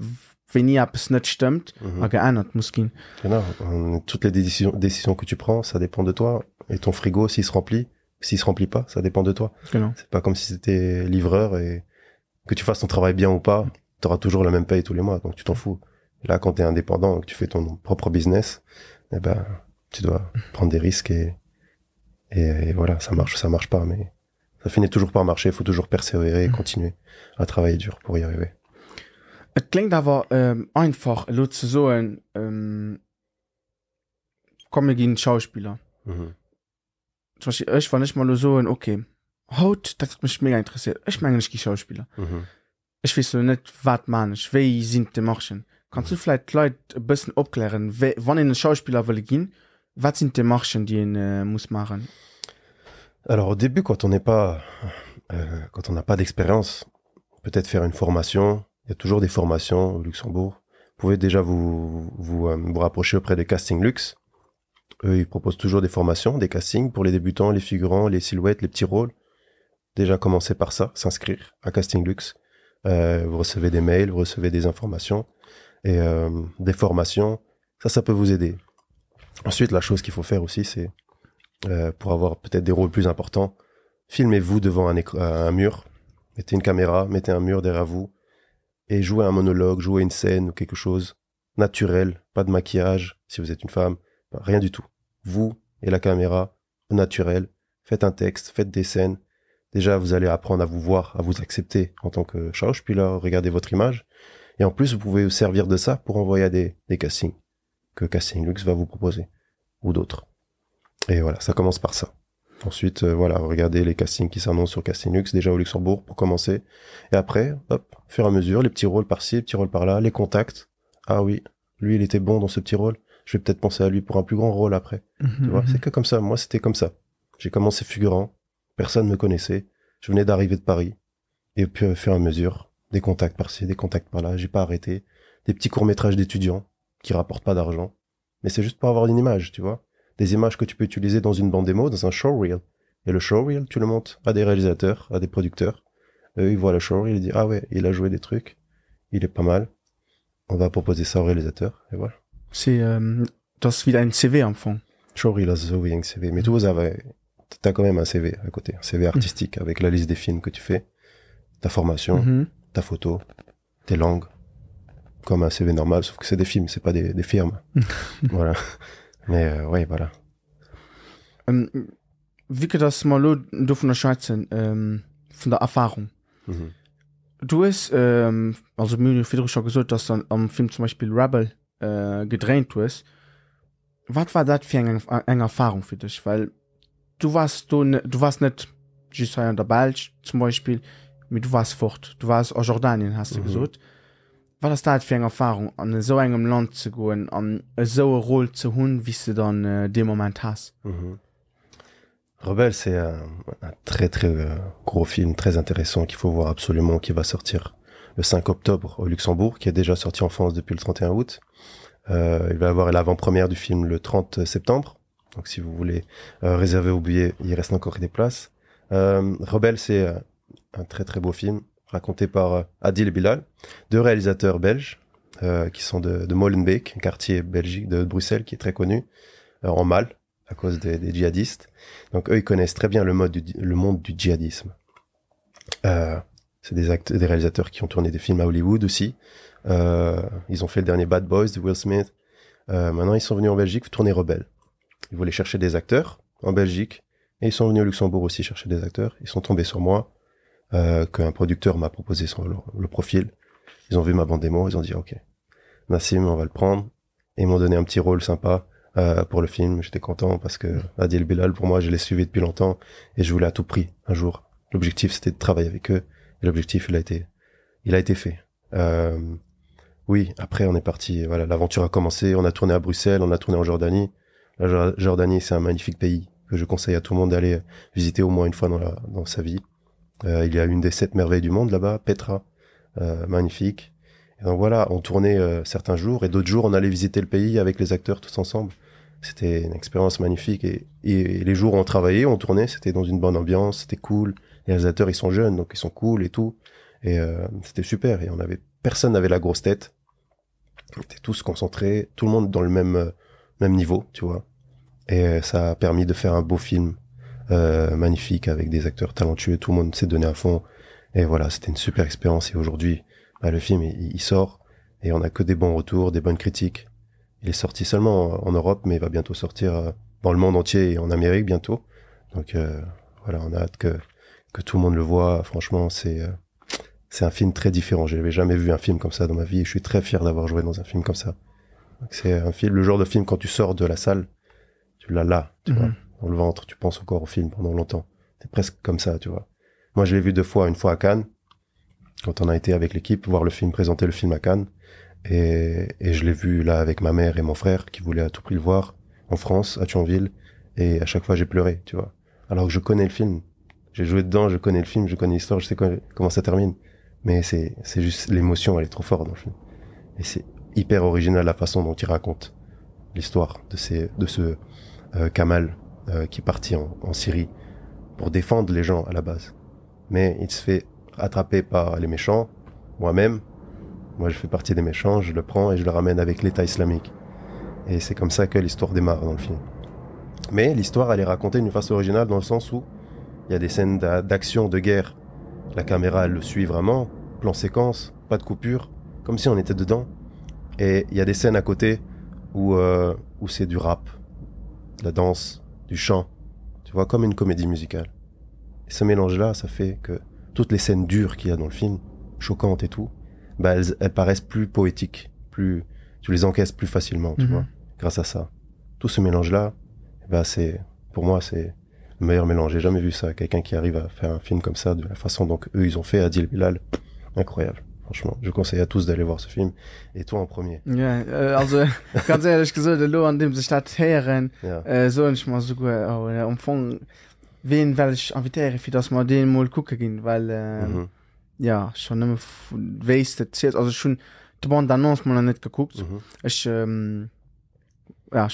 Speaker 1: wenn ihr ab es nicht stimmt mhm. aber geändert
Speaker 2: muss gehen genau und toute les décisions, décisions que tu prends ça dépend de toi et ton frigo s'il se remplit s'il se remplit pas, ça dépend de toi. C'est pas comme si c'était livreur et que tu fasses ton travail bien ou pas, tu auras toujours la même paye tous les mois, donc tu t'en fous. Là, quand tu es indépendant et que tu fais ton propre business, eh ben, tu dois prendre des risques et, et, voilà, ça marche ou ça marche pas, mais ça finit toujours par marcher. Il faut toujours persévérer et mm. continuer à travailler dur pour y arriver.
Speaker 1: klingt aber ähm, einfach ähm, Schauspieler zum Beispiel, ich war nicht mal nur so in, okay, haut, das hat mich mega interessiert. Ich meine nicht die Schauspieler. Mhm. Ich weiß so nicht, was man ich, wie sind die Machchen? Kannst du mhm. vielleicht Leute ein bisschen abklären, we, wann in den Schauspieler will gehen, was sind die Machchen, die ihn äh, muss machen?
Speaker 2: Alors au début, quand on n'est pas, euh, quand on n'a pas d'expérience, peut-être faire une formation. Il y a toujours des formations au Luxembourg. Vous pouvez déjà vous vous, euh, vous rapprocher auprès des Casting Luxe eux, ils proposent toujours des formations, des castings pour les débutants, les figurants, les silhouettes, les petits rôles. Déjà commencer par ça, s'inscrire à Casting Luxe. Euh, vous recevez des mails, vous recevez des informations et euh, des formations. Ça, ça peut vous aider. Ensuite, la chose qu'il faut faire aussi, c'est euh, pour avoir peut-être des rôles plus importants, filmez-vous devant un, un, mur, mettez une caméra, mettez un mur derrière vous et jouez un monologue, jouez une scène ou quelque chose naturel, pas de maquillage si vous êtes une femme, Rien du tout. Vous et la caméra, au naturel, faites un texte, faites des scènes. Déjà, vous allez apprendre à vous voir, à vous accepter en tant que charge, puis là, regardez votre image. Et en plus, vous pouvez vous servir de ça pour envoyer à des, castings que Casting Lux va vous proposer, ou d'autres. Et voilà, ça commence par ça. Ensuite, euh, voilà, regardez les castings qui s'annoncent sur Casting Lux, déjà au Luxembourg, pour commencer. Et après, hop, au fur et à mesure, les petits rôles par-ci, les petits rôles par-là, les contacts. Ah oui, lui, il était bon dans ce petit rôle je vais peut-être penser à lui pour un plus grand rôle après. Mhm, mhm. c'est que comme ça. Moi, c'était comme ça. J'ai commencé figurant. Personne me connaissait. Je venais d'arriver de Paris. Et puis, au fur et à mesure, des contacts par-ci, des contacts par-là. J'ai pas arrêté. Des petits courts-métrages d'étudiants qui rapportent pas d'argent. Mais c'est juste pour avoir une image, tu vois. Des images que tu peux utiliser dans une bande démo, dans un showreel. Et le showreel, tu le montes à des réalisateurs, à des producteurs. Eux, ils voient le showreel, ils disent, ah ouais, il a joué des trucs. Il est pas mal. On va proposer ça au réalisateur.
Speaker 1: Et voilà. C'est tu das ist wieder ein CV am Fond.
Speaker 2: Sure, il a un CV. Mais tu as quand même un CV à côté, un CV artistique mm. avec la liste des films que tu fais, ta formation, mm-hmm. ta photo, tes langues, comme un CV normal, sauf que c'est des films, c'est pas des, des firmes. voilà. Mais euh, ouais, voilà.
Speaker 1: Um, wie geht das mal de von der Schweiz, ähm, von der Erfahrung? Mhm. Du hast, ähm, also mir schon gesagt, dass Film zum Beispiel Rebel äh, gedrängt wirst was war das für enger eine Erfahrung für dich weil du warst du ne, du warst nicht sei an der Belsch zum Beispiel mit du warst fort du warst aus Jordanien hast du mhm. gesucht war das da für eine Erfahrung an so engem Land zu gehen an so roll zu hun wie du dann äh, dem Moment hast mhm.
Speaker 2: Rebel c'est un, un très très euh, gros film très intéressant qu'il faut voir absolument qui va sortir. le 5 octobre au Luxembourg, qui est déjà sorti en France depuis le 31 août. Euh, il va y avoir l'avant-première du film le 30 septembre. Donc si vous voulez euh, réserver vos billets, il reste encore des places. Euh, Rebelle, c'est euh, un très très beau film raconté par Adil Bilal, deux réalisateurs belges qui sont de, de Molenbeek, un quartier belgique de Bruxelles qui est très connu, en mal à cause des, djihadistes. Donc eux, ils connaissent très bien le, mode le monde du djihadisme. C'est des, acteurs, des réalisateurs qui ont tourné des films à Hollywood aussi. Euh, ils ont fait le dernier Bad Boys de Will Smith. Euh, maintenant, ils sont venus en Belgique tourner Rebelle. Ils voulaient chercher des acteurs en Belgique. Et ils sont venus au Luxembourg aussi chercher des acteurs. Ils sont tombés sur moi, euh, qu'un producteur m'a proposé son, le, profil. Ils ont vu ma bande démo, ils ont dit OK, Nassim, on va le prendre. ils m'ont donné un petit rôle sympa euh, pour le film. J'étais content parce que Adil Bilal, pour moi, je l'ai suivi depuis longtemps et je voulais à tout prix un jour. L'objectif, c'était de travailler avec eux l'objectif, il a été, il a été fait. Euh, oui, après, on est parti. Voilà, l'aventure a commencé. On a tourné à Bruxelles, on a tourné en Jordanie. La Jordanie, c'est un magnifique pays que je conseille à tout le monde d'aller visiter au moins une fois dans, la, dans sa vie. Euh, il y a une des sept merveilles du monde là-bas, Petra, euh, magnifique. donc voilà, on tournait certains jours et d'autres jours, on allait visiter le pays avec les acteurs tous ensemble. C'était une expérience magnifique et, les jours où on travaillait, on tournait, c'était dans une bonne ambiance, c'était cool les réalisateurs, ils sont jeunes, donc ils sont cool et tout. Et euh, c'était super. Et on avait, personne n'avait la grosse tête. On était tous concentrés, tout le monde dans le même, euh, même niveau, tu vois. Et euh, ça a permis de faire un beau film magnifique avec des acteurs talentueux. Tout le monde s'est donné à fond. Et voilà, c'était une super expérience. Et aujourd'hui, bah, le film, il, sort et on a que des bons retours, des bonnes critiques. Il est sorti seulement en, Europe, mais il va bientôt sortir dans le monde entier et en Amérique bientôt. Donc voilà, on a hâte que que tout le monde le voit. Franchement, c'est euh, c'est un film très différent. Je n'avais jamais vu un film comme ça dans ma vie. Je suis très fier d'avoir joué dans un film comme ça. C'est un film, le genre de film quand tu sors de la salle, tu l'as là, vois, mhm. dans le ventre. Tu penses encore au film pendant longtemps. C'est presque comme ça, tu vois. Moi, je l'ai vu deux fois, une fois à Cannes, quand on a été avec l'équipe voir le film, présenter le film à Cannes, et, et je l'ai vu là avec ma mère et mon frère qui voulaient à tout prix le voir en France, à Thionville, et à chaque fois j'ai pleuré, tu vois. Alors que je connais le film, j'ai joué dedans, je connais le film, je connais l'histoire, je sais comment ça termine. Mais c'est, c'est juste l'émotion, elle est trop forte dans le film. Et c'est hyper original la façon dont il raconte l'histoire de, ces, de ce euh, Kamal euh, qui est parti en, en, Syrie pour défendre les gens à la base. Mais il se fait attraper par les méchants, moi-même. Moi, je fais partie des méchants, je le prends et je le ramène avec l'État islamique. Et c'est comme ça que l'histoire démarre dans le film. Mais l'histoire, elle est racontée d'une façon originale dans le sens où il y a des scènes d'action, de guerre. La caméra, elle le suit vraiment. Plan séquence, pas de coupure. Comme si on était dedans. Et il y a des scènes à côté où, euh, où c'est du rap, de la danse, du chant. Tu vois, comme une comédie musicale. ce mélange-là, ça fait que toutes les scènes dures qu'il y a dans le film, choquantes et tout, bah elles, paraissent plus poétiques, plus tu les encaisses plus facilement, tu mhm. vois, grâce à ça. Tout ce mélange-là, bah c'est pour moi c'est meilleur mélange. J'ai jamais vu ça. Quelqu'un qui arrive à faire un film comme ça, de la façon dont eux ils ont fait Adil Bilal, incroyable. Franchement, je conseille à tous d'aller voir ce film. Et toi en premier.
Speaker 1: Ja, äh, also ganz ehrlich gesagt, der Lo, an dem sich das hören, ja. äh, so nicht mal so gut auch oh, äh, Umfang, wen will ich invitieren, für das mal den mal gucken gehen, weil, äh, mhm. ja, schon immer weißt, also schon, die Bande Annonce mal nicht geguckt. Mhm. Ich, ähm, je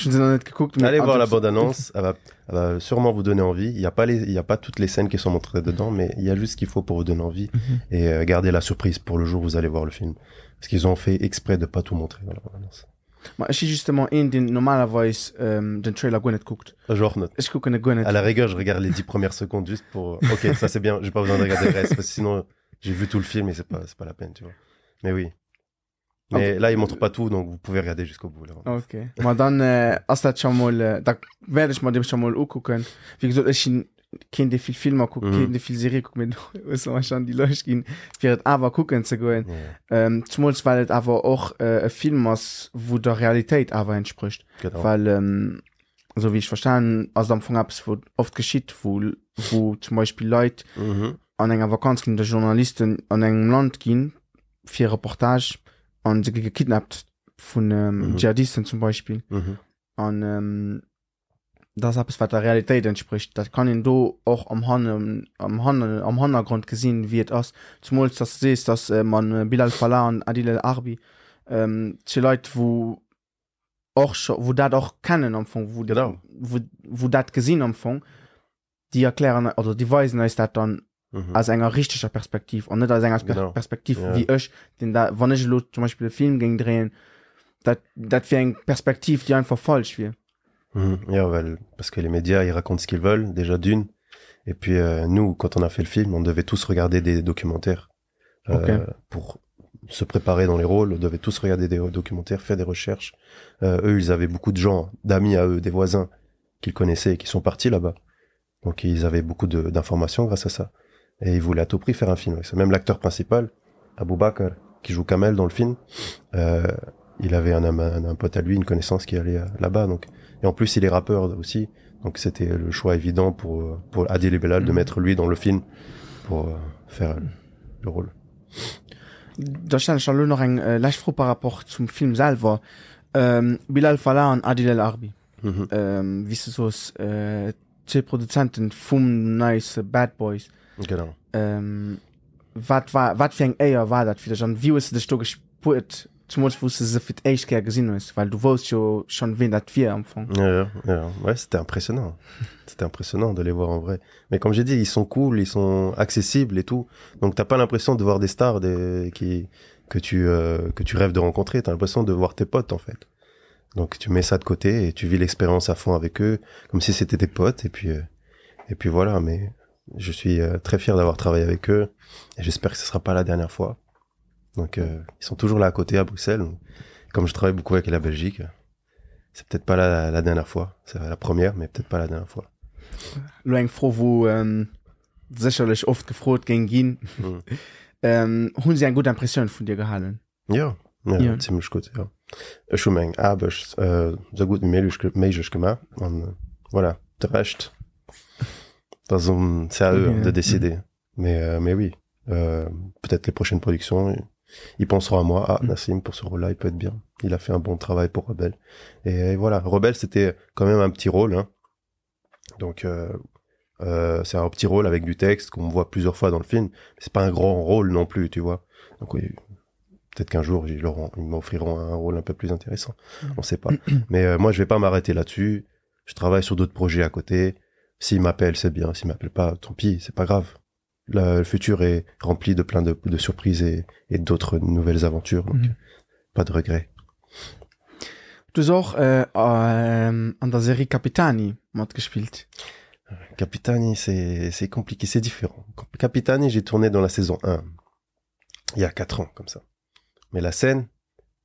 Speaker 1: suis Allez voir la bande-annonce,
Speaker 2: elle, va, sûrement vous donner envie. Il n'y a, pas a pas toutes les scènes qui sont montrées dedans, mais il y a juste ce qu'il faut pour vous donner envie. Mhm. Et euh, garder la surprise pour le jour où vous allez voir le film. Parce qu'ils ont fait exprès de pas tout montrer dans la bande-annonce.
Speaker 1: Moi, je justement indien, de voice um, trailer Gwyneth Cooked. Euh, genre. est À la rigueur, je regarde les
Speaker 2: 10 premières secondes juste pour. Ok, ça c'est bien, j'ai pas besoin de regarder le reste, parce que sinon j'ai vu tout le film et c'est pas, pas la peine, tu vois. Mais oui. Ah, mais là il montre pas tout donc vous pouvez regarder jusqu'au bout là,
Speaker 1: ok moi dans euh, hasta chamol euh, da werde ich mal dem chamol au gucken wie gesagt ich kenne des viel films gucken mm. kenne des viel serie gucken mit so mal schon die leute gehen wird aber gucken zu gehen yeah. ähm, zumal es aber auch äh, ein film was wo der realität aber entspricht genau. weil ähm, so wie ich verstanden aus dem anfang ab es wird oft geschieht wo wo zum beispiel leute mm -hmm. an einer vakanz gehen der journalisten an einem land gehen für reportage Und sie gekidnappt von ähm, mhm. Dschihadisten zum Beispiel. Mhm. Und ähm, das ab was der Realität entspricht. Das kann in du auch am Han, ähm, am Han, am Hintergrund gesehen wird Zumal zum das siehst, dass äh, man äh, Bilal Falah und Adil El Arbi ähm, die Leute, wo auch schon, wo das auch kennen am Anfang, wo, genau. wo, wo das gesehen am Anfang, die erklären, oder also die weisen ist das dann à mhm. einer Film mhm.
Speaker 2: parce que les médias, ils racontent ce qu'ils veulent, déjà d'une. Et puis euh, nous, quand on a fait le film, on devait tous regarder des documentaires euh, pour se préparer dans les rôles. On devait tous regarder des documentaires, faire des recherches. Euh, eux, ils avaient beaucoup de gens, d'amis à eux, des voisins qu'ils connaissaient et qui sont partis là-bas. Donc ils avaient beaucoup d'informations grâce à ça. Et il voulait à tout prix faire un film C'est Même l'acteur principal, Aboubakar, qui joue Kamel dans le film, euh, il avait un, pote à lui, une connaissance qui allait euh, là-bas. Donc, et en plus, il est rappeur aussi, donc c'était le choix évident pour pour Adil et Belal de mm-hmm. mettre lui dans le film pour euh, faire le rôle.
Speaker 1: Deutschland schon noch ein äh, Leichtfro par rapport zum Film selber. Ähm, Bilal und Adil El Arbi. Mhm. Ähm, wie ist es äh, Produzenten nice Bad Boys genau ähm, wat war wat fäng eier war dat wieder schon wie sto zum wusste se fit eich ger gesinn ist weil du wost jo schon wen dat
Speaker 2: ouais c'était impressionnant c'était impressionnant de les voir en vrai mais comme j'ai dit ils sont cool ils sont accessibles et tout donc t'as pas l'impression de voir des stars des, qui que tu euh, que tu rêves de rencontrer t'as l'impression de voir tes potes en fait donc tu mets ça de côté et tu vis l'expérience à fond avec eux comme si c'était tes potes et puis euh, et puis voilà mais je suis euh, très fier d'avoir travaillé avec eux et j'espère que ce ne sera pas la dernière fois. Donc, euh, ils sont toujours là à côté, à Bruxelles. Comme je travaille beaucoup avec la Belgique, c'est peut-être pas la, dernière fois. C'est la première, mais peut-être pas la dernière fois.
Speaker 1: Luang froh, wo ähm, sicherlich oft gefroht gegen ihn. Mhm. ähm, haben Sie eine gute Impression von dir gehalten?
Speaker 2: Ja, ja, ja. ziemlich gut, ja. Ich habe einen Arbeit äh, sehr gut mit gemacht. Äh, voilà, der Rest c'est à eux hein, de décider. Mais, euh, mais oui, euh, peut-être les prochaines productions, ils penseront à moi. Ah, mm. Nassim, pour ce rôle-là, il peut être bien. Il a fait un bon travail pour Rebelle. Et, voilà, Rebelle, c'était quand même un petit rôle. Hein. Donc, euh, c'est un petit rôle avec du texte qu'on voit plusieurs fois dans le film. C'est pas un grand rôle non plus, tu vois. Donc, peut-être qu'un jour, ils, ils m'offriront un rôle un peu plus intéressant. Mm. On sait pas. Mais moi, je vais pas m'arrêter là-dessus. Je travaille sur d'autres projets à côté. S'il m'appelle, c'est bien. S'il m'appelle pas, tant pis, c'est pas grave. Le, futur est rempli de plein de, de surprises et, d'autres nouvelles aventures. Donc, mhm. pas de regrets.
Speaker 1: Toujours äh, äh, euh, an der Serie Capitani Capitani, c'est compliqué, c'est différent. Capitani, j'ai
Speaker 2: tourné dans la saison 1, il y a 4 ans, comme ça. Mais la scène,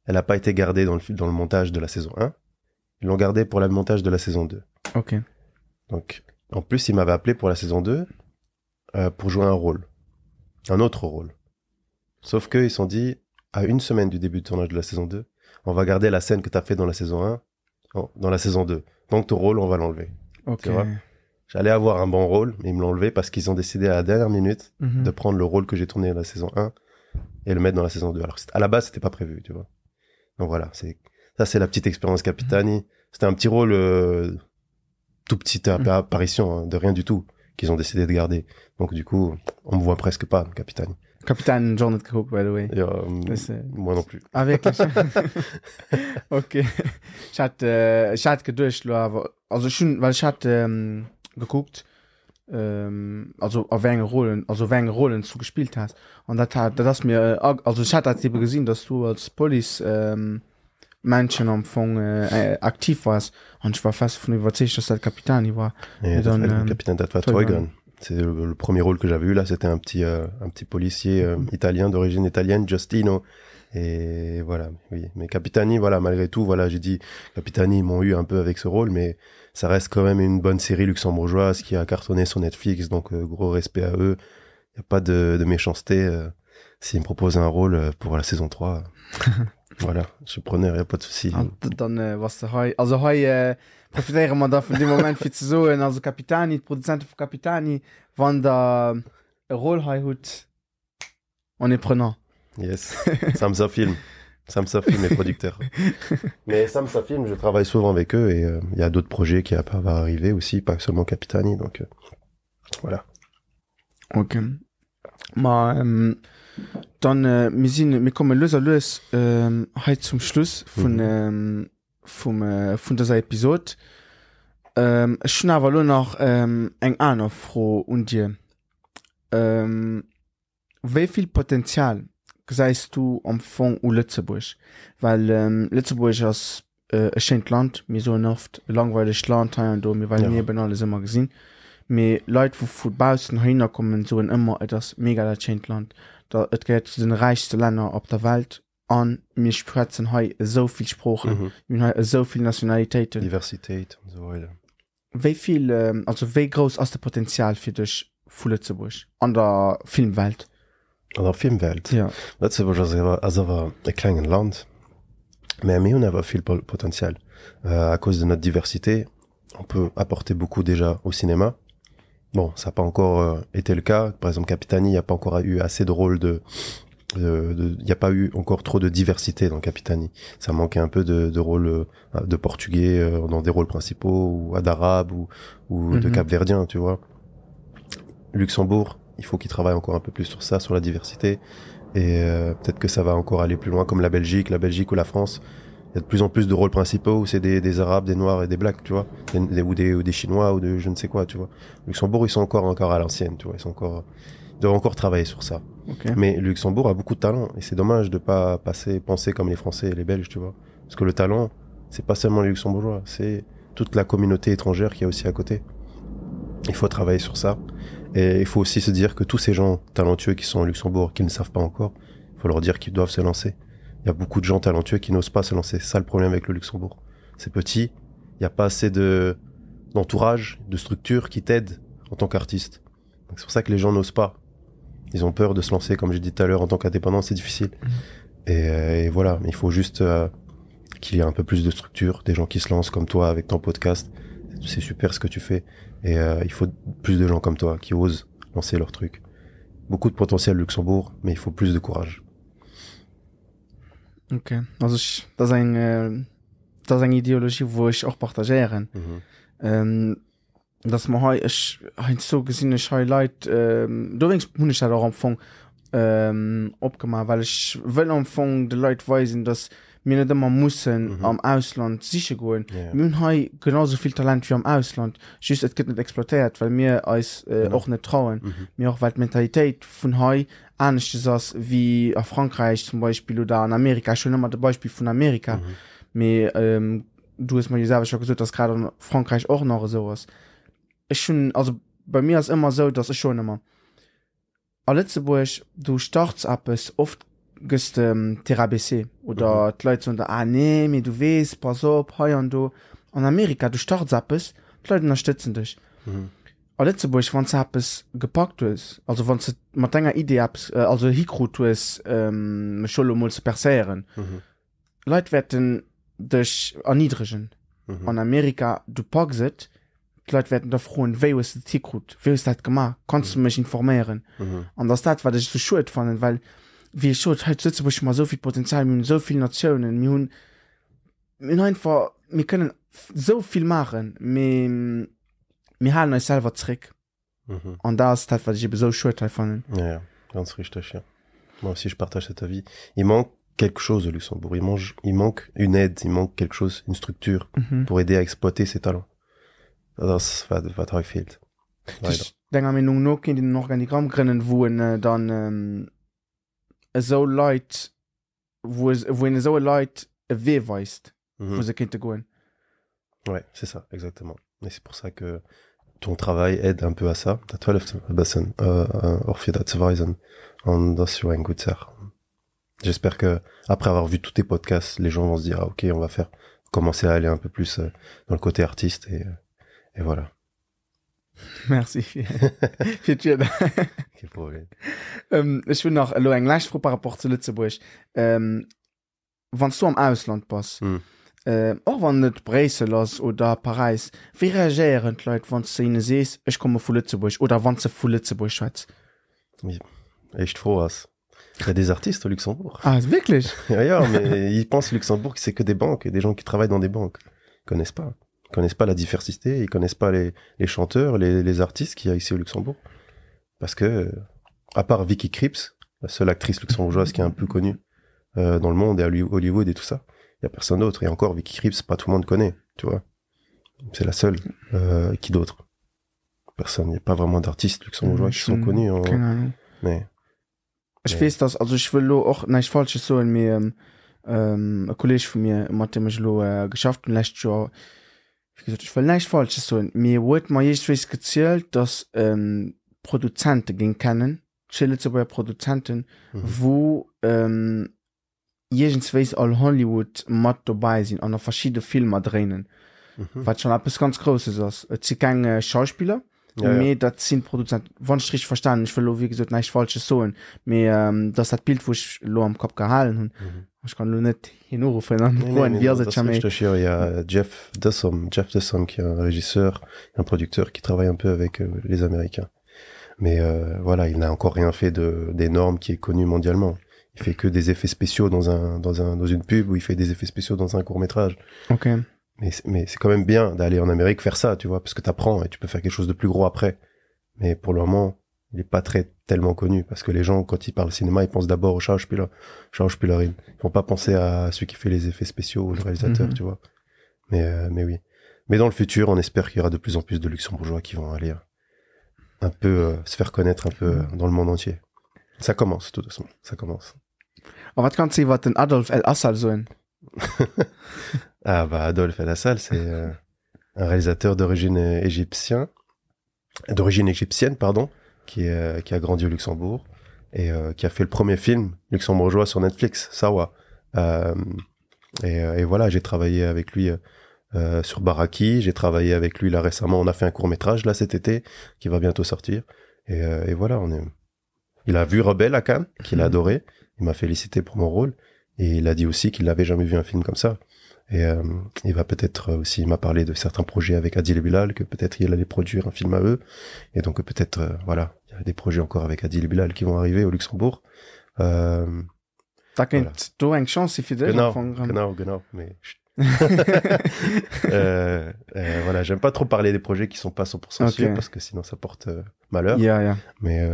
Speaker 2: elle n'a pas été gardée dans le, dans le montage de la saison 1. Ils l'ont gardée pour le montage de la saison 2. Ok. Donc, en plus, ils m'avait appelé pour la saison 2 euh, pour jouer un rôle, un autre rôle. Sauf qu'ils se sont dit, à une semaine du début de tournage de la saison 2, on va garder la scène que tu as fait dans la saison 1, dans la saison 2. Donc ton rôle, on va l'enlever. J'allais avoir un bon rôle, mais ils me l'ont enlevé parce qu'ils ont décidé à la dernière minute mhm. de prendre le rôle que j'ai tourné dans la saison 1 et le mettre dans la saison 2. Alors à la base, c'était pas prévu, tu vois. Donc voilà, ça c'est la petite expérience Capitani. Mhm. C'était un petit rôle euh, tout petite mm. apparition hein, de rien du tout qu'ils ont décidé de garder. Donc du coup, on me voit presque
Speaker 1: pas, Capitaine. Capitaine John Crook, by the way. Et, euh, moi non plus. Avec Ok. Ich hatte ich hatte gedacht Also schon, weil ich hatte ähm, geguckt, ähm, euh, also auf Rollen, also welchen Rollen du gespielt hast. Und das hat, das mir, äh, also ich hatte das eben gesehen, dass du als Police ähm, Männchen am Fong äh, äh, aktiv ich war fast von
Speaker 2: c'est le, premier rôle que j'avais eu là c'était un petit euh, un petit policier euh, mhm. italien d'origine italienne Justino. et voilà oui mais Capitani voilà malgré tout voilà j'ai dit Capitani ils m'ont eu un peu avec ce rôle mais ça reste quand même une bonne série luxembourgeoise qui a cartonné sur Netflix donc euh, gros respect à eux il y a pas de, de méchanceté s'ils me proposent un rôle pour la saison 3 Voilà, je prenais n'y a pas de souci.
Speaker 1: donc je was de also hij uh, man dan van die moment voor le et euh, Also Capitani, de producent van Capitani, van euh, de rol on est prenant
Speaker 2: Yes, Samsa Film. Samsa Film est producteur. Mais Samsa Film, je travaille souvent avec eux et euh, il y a d'autres projets qui va arriver aussi, pas seulement Capitani. Donc voilà. Ok.
Speaker 1: Mais, bah, dann äh, mir sinn mir komme loser los he ähm, zum schluss vu mhm. ähm, vom äh, von der se episod ähm, schnaval nach ähm, eng aner froh und dir ähm, wei viel potenzial seist du am fond u Lützeburg weil ähm, Lützeburg as äh, schenkt land mir so oft langweilig land do mir weil mir ben alles immer gesinn me leid wo Fußbausen hinkommen so immer etwas mega der schenkt land da et geht zu den reichste Länder op der Welt an mir spretzen he sovi Spprochen mm -hmm. sovi Nationalität Universität so We viel mhm. ähm, also we groß aus der Potenzial für dich Fule zu bursch an der Filmwelt
Speaker 2: der Filmwelt ja. war der kleinen Land war viel Potenzial äh, a cause de notre diversité on peut apporter beaucoup déjà au cinéma Bon, ça n'a pas encore euh, été le cas. Par exemple, Capitani, il n'y a pas encore eu assez de rôles de... Il n'y a pas eu encore trop de diversité dans Capitani. Ça manquait un peu de, de rôles euh, de portugais euh, dans des rôles principaux, ou d'arabes, ou, ou de mhm. capverdien, tu vois. Luxembourg, il faut qu'il travaille encore un peu plus sur ça, sur la diversité. Et peut-être que ça va encore aller plus loin, comme la Belgique, la Belgique ou la France de plus en plus de rôles principaux où c'est des, Arabes, des Noirs et des Blacks, tu vois, des, ou, des, Chinois ou de je ne sais quoi, tu vois. Luxembourg, ils sont encore, encore à l'ancienne, tu vois, ils sont encore, doivent encore travailler sur ça. Mais Luxembourg a beaucoup de talent et c'est dommage de pas passer, penser comme les Français et les Belges, tu vois. Parce que le talent, c'est pas seulement les Luxembourgeois, c'est toute la communauté étrangère qui est aussi à côté. Il faut travailler sur ça. Et il faut aussi se dire que tous ces gens talentueux qui sont au Luxembourg, qui ne savent pas encore, il faut leur dire qu'ils doivent se lancer. Il y a beaucoup de gens talentueux qui n'osent pas se lancer. C'est ça le problème avec le Luxembourg. C'est petit, il n'y a pas assez de d'entourage, de structure qui t'aide en tant qu'artiste. C'est pour ça que les gens n'osent pas. Ils ont peur de se lancer, comme j'ai dit tout à l'heure, en tant qu'indépendant, c'est difficile. Mm-hmm. Euh, et, voilà, il faut juste euh, qu'il y ait un peu plus de structure, des gens qui se lancent comme toi avec ton podcast. C'est super ce que tu fais. Et euh, il faut plus de gens comme toi qui osent lancer leur truc. Beaucoup de potentiel Luxembourg, mais il faut plus de courage.
Speaker 1: okay also ich das ein äh, das ein ideologie wo ich auch partagieren mhm. ähm, das man ich ein so gesehene highlight übrigens ähm, bin ich auch am anfang ähm, abgemacht weil ich will am anfang die leute weisen dass ich Min man mussssen mhm. am Ausland sich goen. Yeah. Mün hai genauso viel Talent wie am Ausland just et gët net exploitiert, weil mir als och äh, net trauen mhm. mir mhm. auch weil Mentalitéit vun Hai anchte ass wie a Frankreich zum Beispiel oder an Amerika schon immer de Beispiel vun Amerika mhm. Me, ähm, du es mal dieselbe schon gesucht, dass gerade an Frankreich auch noch sowas. Ich schon also bei mir as immer so, dat es schon immer. Alle Letburg du starts ab es oft gëste ähm, TBC oder mhm. leit an der ane ah, mé du wees pass op he an du an Amerika du start zappes leuten erststutzen dich mhm. alle ze boch wann zappes gepackt dues also wann ze mat ennger idee abs äh, also hikrotues ähm, schomol ze perieren mhm. Leiit wetten dech erniedrigen mhm. an Amerika du pak se Leute werden der frohen wie dat gemacht kannst mhm. du mich informieren mhm. an mhm. das dat wat ich so schuld fannnen weil ich wie scho Lützeburg mal sovi Potenzial mit sovi Nationen mir hun einfach mir können soviel machen mir ha euch selber trick an mhm. das teil ich so schu fannnen
Speaker 2: ja, ja. ganz richtig ja. moi aussi je partage cette avis il manque quelque chose de Luxembourg il mange il manque une aide il manque quelque chose une structure mhm. pour aider à exploiter ses talents das war wat fehlt
Speaker 1: denke, noch in den organigramm können wo äh, dann ähm, a light was when mhm. a was viviced to go going. Ouais, c'est ça, exactement. Et c'est pour ça
Speaker 2: que ton travail aide un peu à ça. Toi, wel heeft euh, euh, orphée of je dat wijzen en dat is J'espère que après avoir vu tous tes podcasts, les gens vont se dire ah, ok, on va faire commencer à aller un peu plus euh, dans le côté artiste et, et voilà.
Speaker 1: Ech hun nach lo englächt vu rapport ze Lützeburgch ähm, wann so am Ausland pass mm. Hm. äh, och wann net Brese lass oder Parisis wie reagieren läit wann zene sees Ech komme vu Lützeburgch oder wann ze vu Lützeburg schweiz
Speaker 2: Echt froh ass des artistes au Luxembourg
Speaker 1: ah, ils
Speaker 2: pensent Luxembourg c'est que des banques et des gens qui travaillent dans des banques connaissent pas Ils connaissent pas la diversité, ils connaissent pas les, les chanteurs, les, les artistes qu'il y a ici au Luxembourg. Parce que, à part Vicky Cripps, la seule actrice luxembourgeoise qui est un peu connue euh, dans le monde et à Hollywood et tout ça, il y a personne d'autre. Et encore, Vicky Cripps, pas tout le monde connaît, tu vois. C'est la seule. Euh, qui d'autre Personne. Il n'y a pas vraiment d'artistes luxembourgeois qui sont mm, connus. En...
Speaker 1: fais ça, je also auch, nein, so, ähm, ähm, ich vielleicht falsch so mir wird manches gezählt dass ähm, Produzente gehen kennen chill bei Produzenten mhm. wo ähm, jegensweis all Hollywood matt vorbei sind an verschiedene Filme drehen mhm. was schon ab bis ganz großes aus sie keine Schauspieler Ja, ja. dat sind Produzent wannstrich verstanden ich will wie gesagt, falsche sohlen mir ähm, das hat bild wo ich lo am Kopf gehalten hun mhm. nous kan lunet inoru en Je
Speaker 2: te il y a Jeff Dassom, Jeff qui est un régisseur, un producteur qui travaille un peu avec euh, les Américains. Mais euh, voilà, il n'a encore rien fait de d'énorme qui est connu mondialement. Il fait que des effets spéciaux dans un dans un dans une pub ou il fait des effets spéciaux dans un court métrage. Ok. Mais c'est quand même bien d'aller en Amérique faire ça, tu vois, parce que tu apprends et tu peux faire quelque chose de plus gros après. Mais pour le moment, il est pas très tellement connu parce que les gens quand ils parlent cinéma ils pensent d'abord au Charles Spiller Charles ils vont pas penser à celui qui fait les effets spéciaux ou le réalisateur mhm. tu vois mais euh, mais oui mais dans le futur on espère qu'il y aura de plus en plus de luxembourgeois qui vont aller euh, un peu euh, se faire connaître un peu dans le monde entier ça commence de toute ça commence
Speaker 1: en fait quand tu votre Adolf El Assal
Speaker 2: ah bah Adolf El Assal c'est un réalisateur d'origine égyptien d'origine égyptienne pardon qui, a grandi au Luxembourg et euh, qui a fait le premier film luxembourgeois sur Netflix, Sawa. Euh, euh, et, voilà, j'ai travaillé avec lui sur Baraki. J'ai travaillé avec lui là récemment. On a fait un court métrage là cet été qui va bientôt sortir. Et, voilà, on est. Il a vu Rebelle à Cannes, qu'il a mhm. adoré. Il m'a félicité pour mon rôle et il a dit aussi qu'il n'avait jamais vu un film comme ça. Et il euh, va peut-être euh, aussi, il m'a parlé de certains projets avec Adil et Bilal, que peut-être il allait produire un film à eux. Et donc peut-être, euh, voilà, il y a des projets encore avec Adil et Bilal qui vont arriver au Luxembourg. T'as
Speaker 1: quand même voilà. une Chance genau,
Speaker 2: genau, mais euh, euh, voilà, j'aime pas trop parler des projets qui sont pas 100% sûrs parce que sinon ça porte malheur. Mais,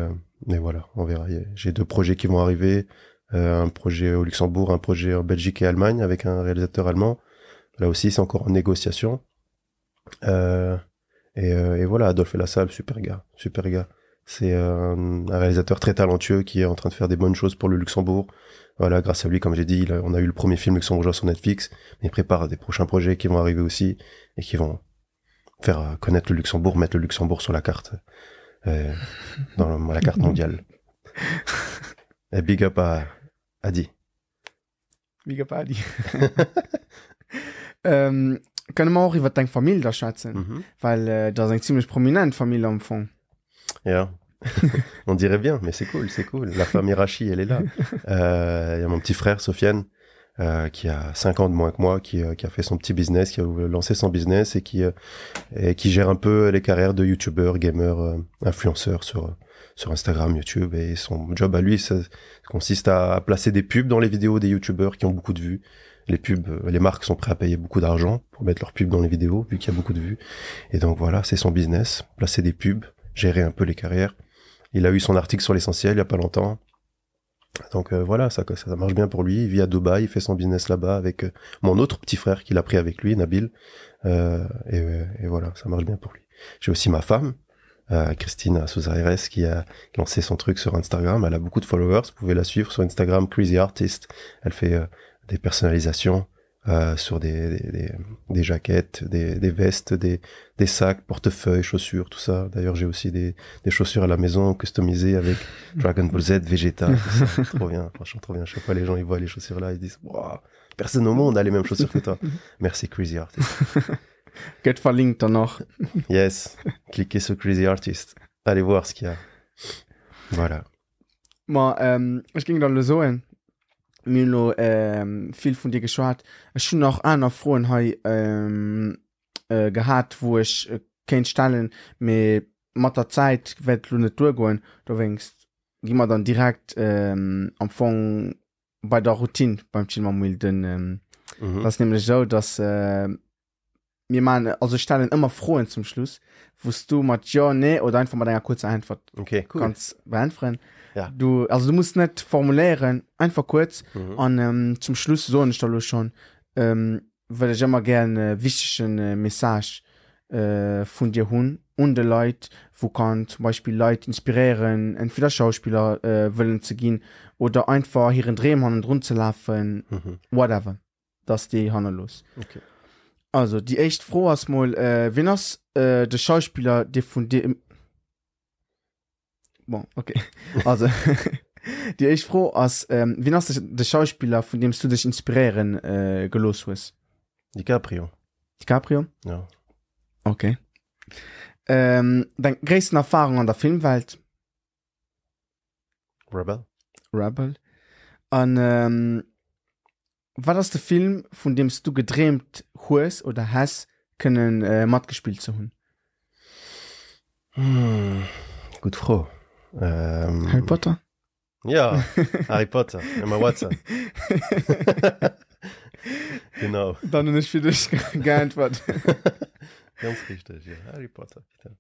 Speaker 2: mais voilà, on verra. J'ai deux projets qui vont arriver. Euh, un projet au Luxembourg, un projet en Belgique et Allemagne avec un réalisateur allemand. Là aussi, c'est encore en négociation. Euh, euh, et, voilà, Adolphe Lassalle, super gars, super gars. C'est un, réalisateur très talentueux qui est en train de faire des bonnes choses pour le Luxembourg. Voilà, grâce à lui, comme j'ai dit, on a eu le premier film luxembourgeois sur Netflix. il prépare des prochains projets qui vont arriver aussi et qui vont faire connaître le Luxembourg, mettre le Luxembourg sur la carte, dans la carte mondiale. big up à, Adi.
Speaker 1: Big up Adi. ähm, können Familie schätzen, weil ziemlich
Speaker 2: on dirait bien, mais c'est cool, c'est cool. La famille Rachi, elle est là. Euh, il y a mon petit frère, Sofiane, euh, qui a 5 ans de moins que moi, euh, qui, a fait son petit business, qui a lancé son business et qui, gère un peu les carrières de youtubeurs, gamers, influenceurs sur, sur Instagram, YouTube. Et son job à lui, ça consiste à placer des pubs dans les vidéos des YouTubeurs qui ont beaucoup de vues. Les pubs, euh, les marques sont prêtes à payer beaucoup d'argent pour mettre leurs pubs dans les vidéos, vu qu'il y a beaucoup de vues. Et donc voilà, c'est son business, placer des pubs, gérer un peu les carrières. Il a eu son article sur l'essentiel il y a pas longtemps. Donc euh, voilà, ça, ça marche bien pour lui. Il vit à Dubaï, il fait son business là-bas avec euh, mon autre petit frère qu'il a pris avec lui, Nabil. Euh, et, voilà, ça marche bien pour lui. J'ai aussi ma femme euh, Christine RS qui a lancé son truc sur Instagram. Elle a beaucoup de followers. Vous pouvez la suivre sur Instagram, Crazy Artist. Elle fait euh, des personnalisations euh, sur des, des, jaquettes, des, vestes, des, sacs, portefeuilles, chaussures, tout ça. D'ailleurs, j'ai aussi des, chaussures à la maison customisées avec Dragon Ball Z, Vegeta. trop bien, franchement, trop bien. Chaque fois, les gens ils voient les chaussures là, ils disent personne au monde a les mêmes chaussures que toi. Merci, Crazy Artist. Gött verlinkt danach Yes Klik so crazy artist war ja. voilà.
Speaker 1: Ma ähm, ich ging alle so hin Milo ähm, viel von dir geschwar Es schon noch einer frohen he ähm, äh, gehabt wo ich äh, kein stellen mit matter Zeit wet lune durchgoen du wingst gi man dann direkt ähm, amfang bei der Routin beim Chimamilden ähm, mhm. das nämlich so dass äh, mir meine, also stellen immer frohen zum Schluss, wost du mat ja nee oder einfach mal deiner kurze Antwort okay, cool. kannst beantworten. Ja. Du, also du musst nicht formulieren, einfach kurz mhm. und ähm, zum Schluss so eine schon, ähm, weil ich immer gerne äh, wichtige äh, Message äh, von dir hun und der Leute, wo kann zum Beispiel Leute inspirieren, entweder Schauspieler äh, wollen zu gehen oder einfach hier ihren Drehmann und runterzulaufen, mhm. whatever. Das ist die Handel los. Okay. Also, die echt froh hast, mal, äh, wenn das, äh, der Schauspieler, der von dir im. Bon, okay. Also, die echt froh, als, ähm, wenn das der Schauspieler, von dem du dich inspirieren, äh, gelost hast? DiCaprio. DiCaprio? Ja. Okay. Ähm, deine größten Erfahrungen an der Filmwelt? Rebel. Rebel. Und, ähm, war das der film von demst du gedreht hohes oder has können äh, matt gespielt zu hun hm. gut froh ähm. harry potter
Speaker 2: ja harry potter immer watson genau
Speaker 1: dann nicht für dich geantwort ganz
Speaker 2: richtig ja. harry potter ja.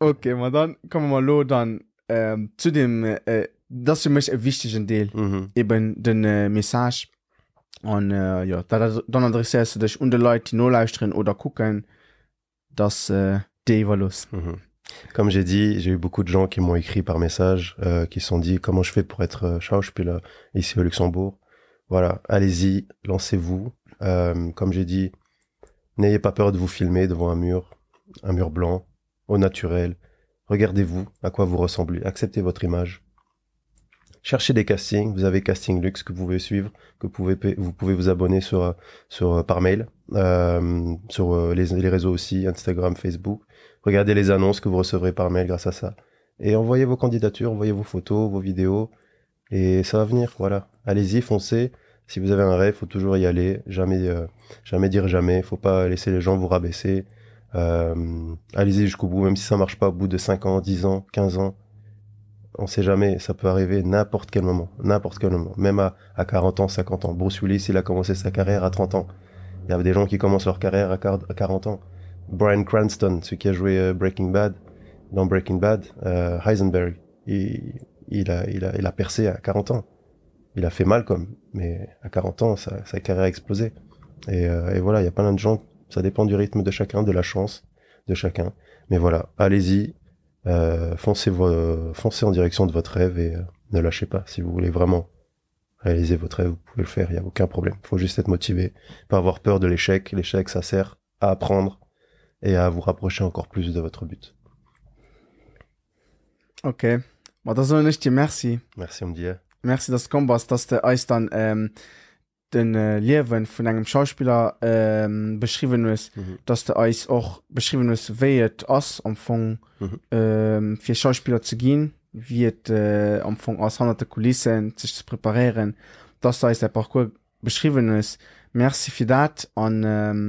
Speaker 1: okay mal dann kommen wir mal lo dann ähm, zu dem äh, äh das für mich ein wichtigen deal mhm. eben den äh, message Und äh, Leute, die oder gucken, äh, mhm.
Speaker 2: Comme j'ai dit, j'ai eu beaucoup de gens qui m'ont écrit par message, euh, qui se sont dit comment je fais pour être là euh, ici au Luxembourg. Voilà, allez-y, lancez-vous. Euh, comme j'ai dit, n'ayez pas peur de vous filmer devant un mur, un mur blanc, au naturel. Regardez-vous à quoi vous ressemblez, acceptez votre image cherchez des castings. Vous avez Casting Luxe que vous pouvez suivre, que vous pouvez, vous, pouvez vous abonner sur, euh, sur, euh, par mail, euh, sur les, réseaux aussi, Instagram, Facebook. Regardez les annonces que vous recevrez par mail grâce à ça. Et envoyez vos candidatures, envoyez vos photos, vos vidéos. Et ça va venir, voilà. Allez-y, foncez. Si vous avez un rêve, faut toujours y aller. Jamais, jamais dire jamais. Faut pas laisser les gens vous rabaisser. allez-y jusqu'au bout, même si ça marche pas au bout de 5 ans, 10 ans, 15 ans on sait jamais, ça peut arriver n'importe quel moment, n'importe quel moment, même à, à, 40 ans, 50 ans. Bruce Willis, il a commencé sa carrière à 30 ans. Il y avait des gens qui commencent leur carrière à 40 ans. Brian Cranston, celui qui a joué euh, Breaking Bad, dans Breaking Bad, euh, Heisenberg, il, a, il, a, percé à 40 ans. Il a fait mal comme, mais à 40 ans, sa, carrière a explosé. Et, euh, et voilà, il y a plein de gens, ça dépend du rythme de chacun, de la chance de chacun. Mais voilà, allez-y, euh, foncez, foncez en direction de votre rêve et euh, ne lâchez pas. Si vous voulez vraiment réaliser votre rêve, vous pouvez le faire, il n'y a aucun problème. Il faut juste être motivé, pas avoir peur de l'échec. L'échec, ça sert à apprendre et à vous rapprocher encore plus de votre but.
Speaker 1: Ok, merci. Merci on dit. Merci, dans ce combat, den äh, Liwen vun engem Schauspieler ähm, beschriwen ës, mhm. dats der Eis och beschriwen ës wéiet ass am Fong mhm. ähm, fir Schauspieler ze ginn, wieet äh, am Fong ass hante Kuissen sech ze preparieren, dats der is der Parkour beschriwen ës Merzifidat an ähm,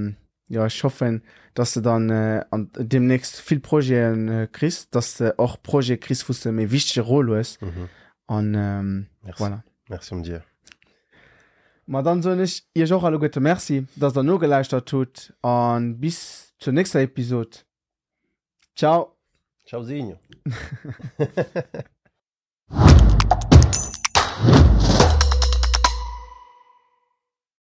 Speaker 1: Ja ich hoffen, dats se dann äh, an demnächst vill Proien äh, Christ, dats se och Pro Christfusse méi wichte Rolles mhm. an Merc um Dir. Ma dann so nicht ihr auch alle gute Merci, dass ihr nur geleistet tut und bis zur nächsten Episode. Ciao. Ciao Zinho.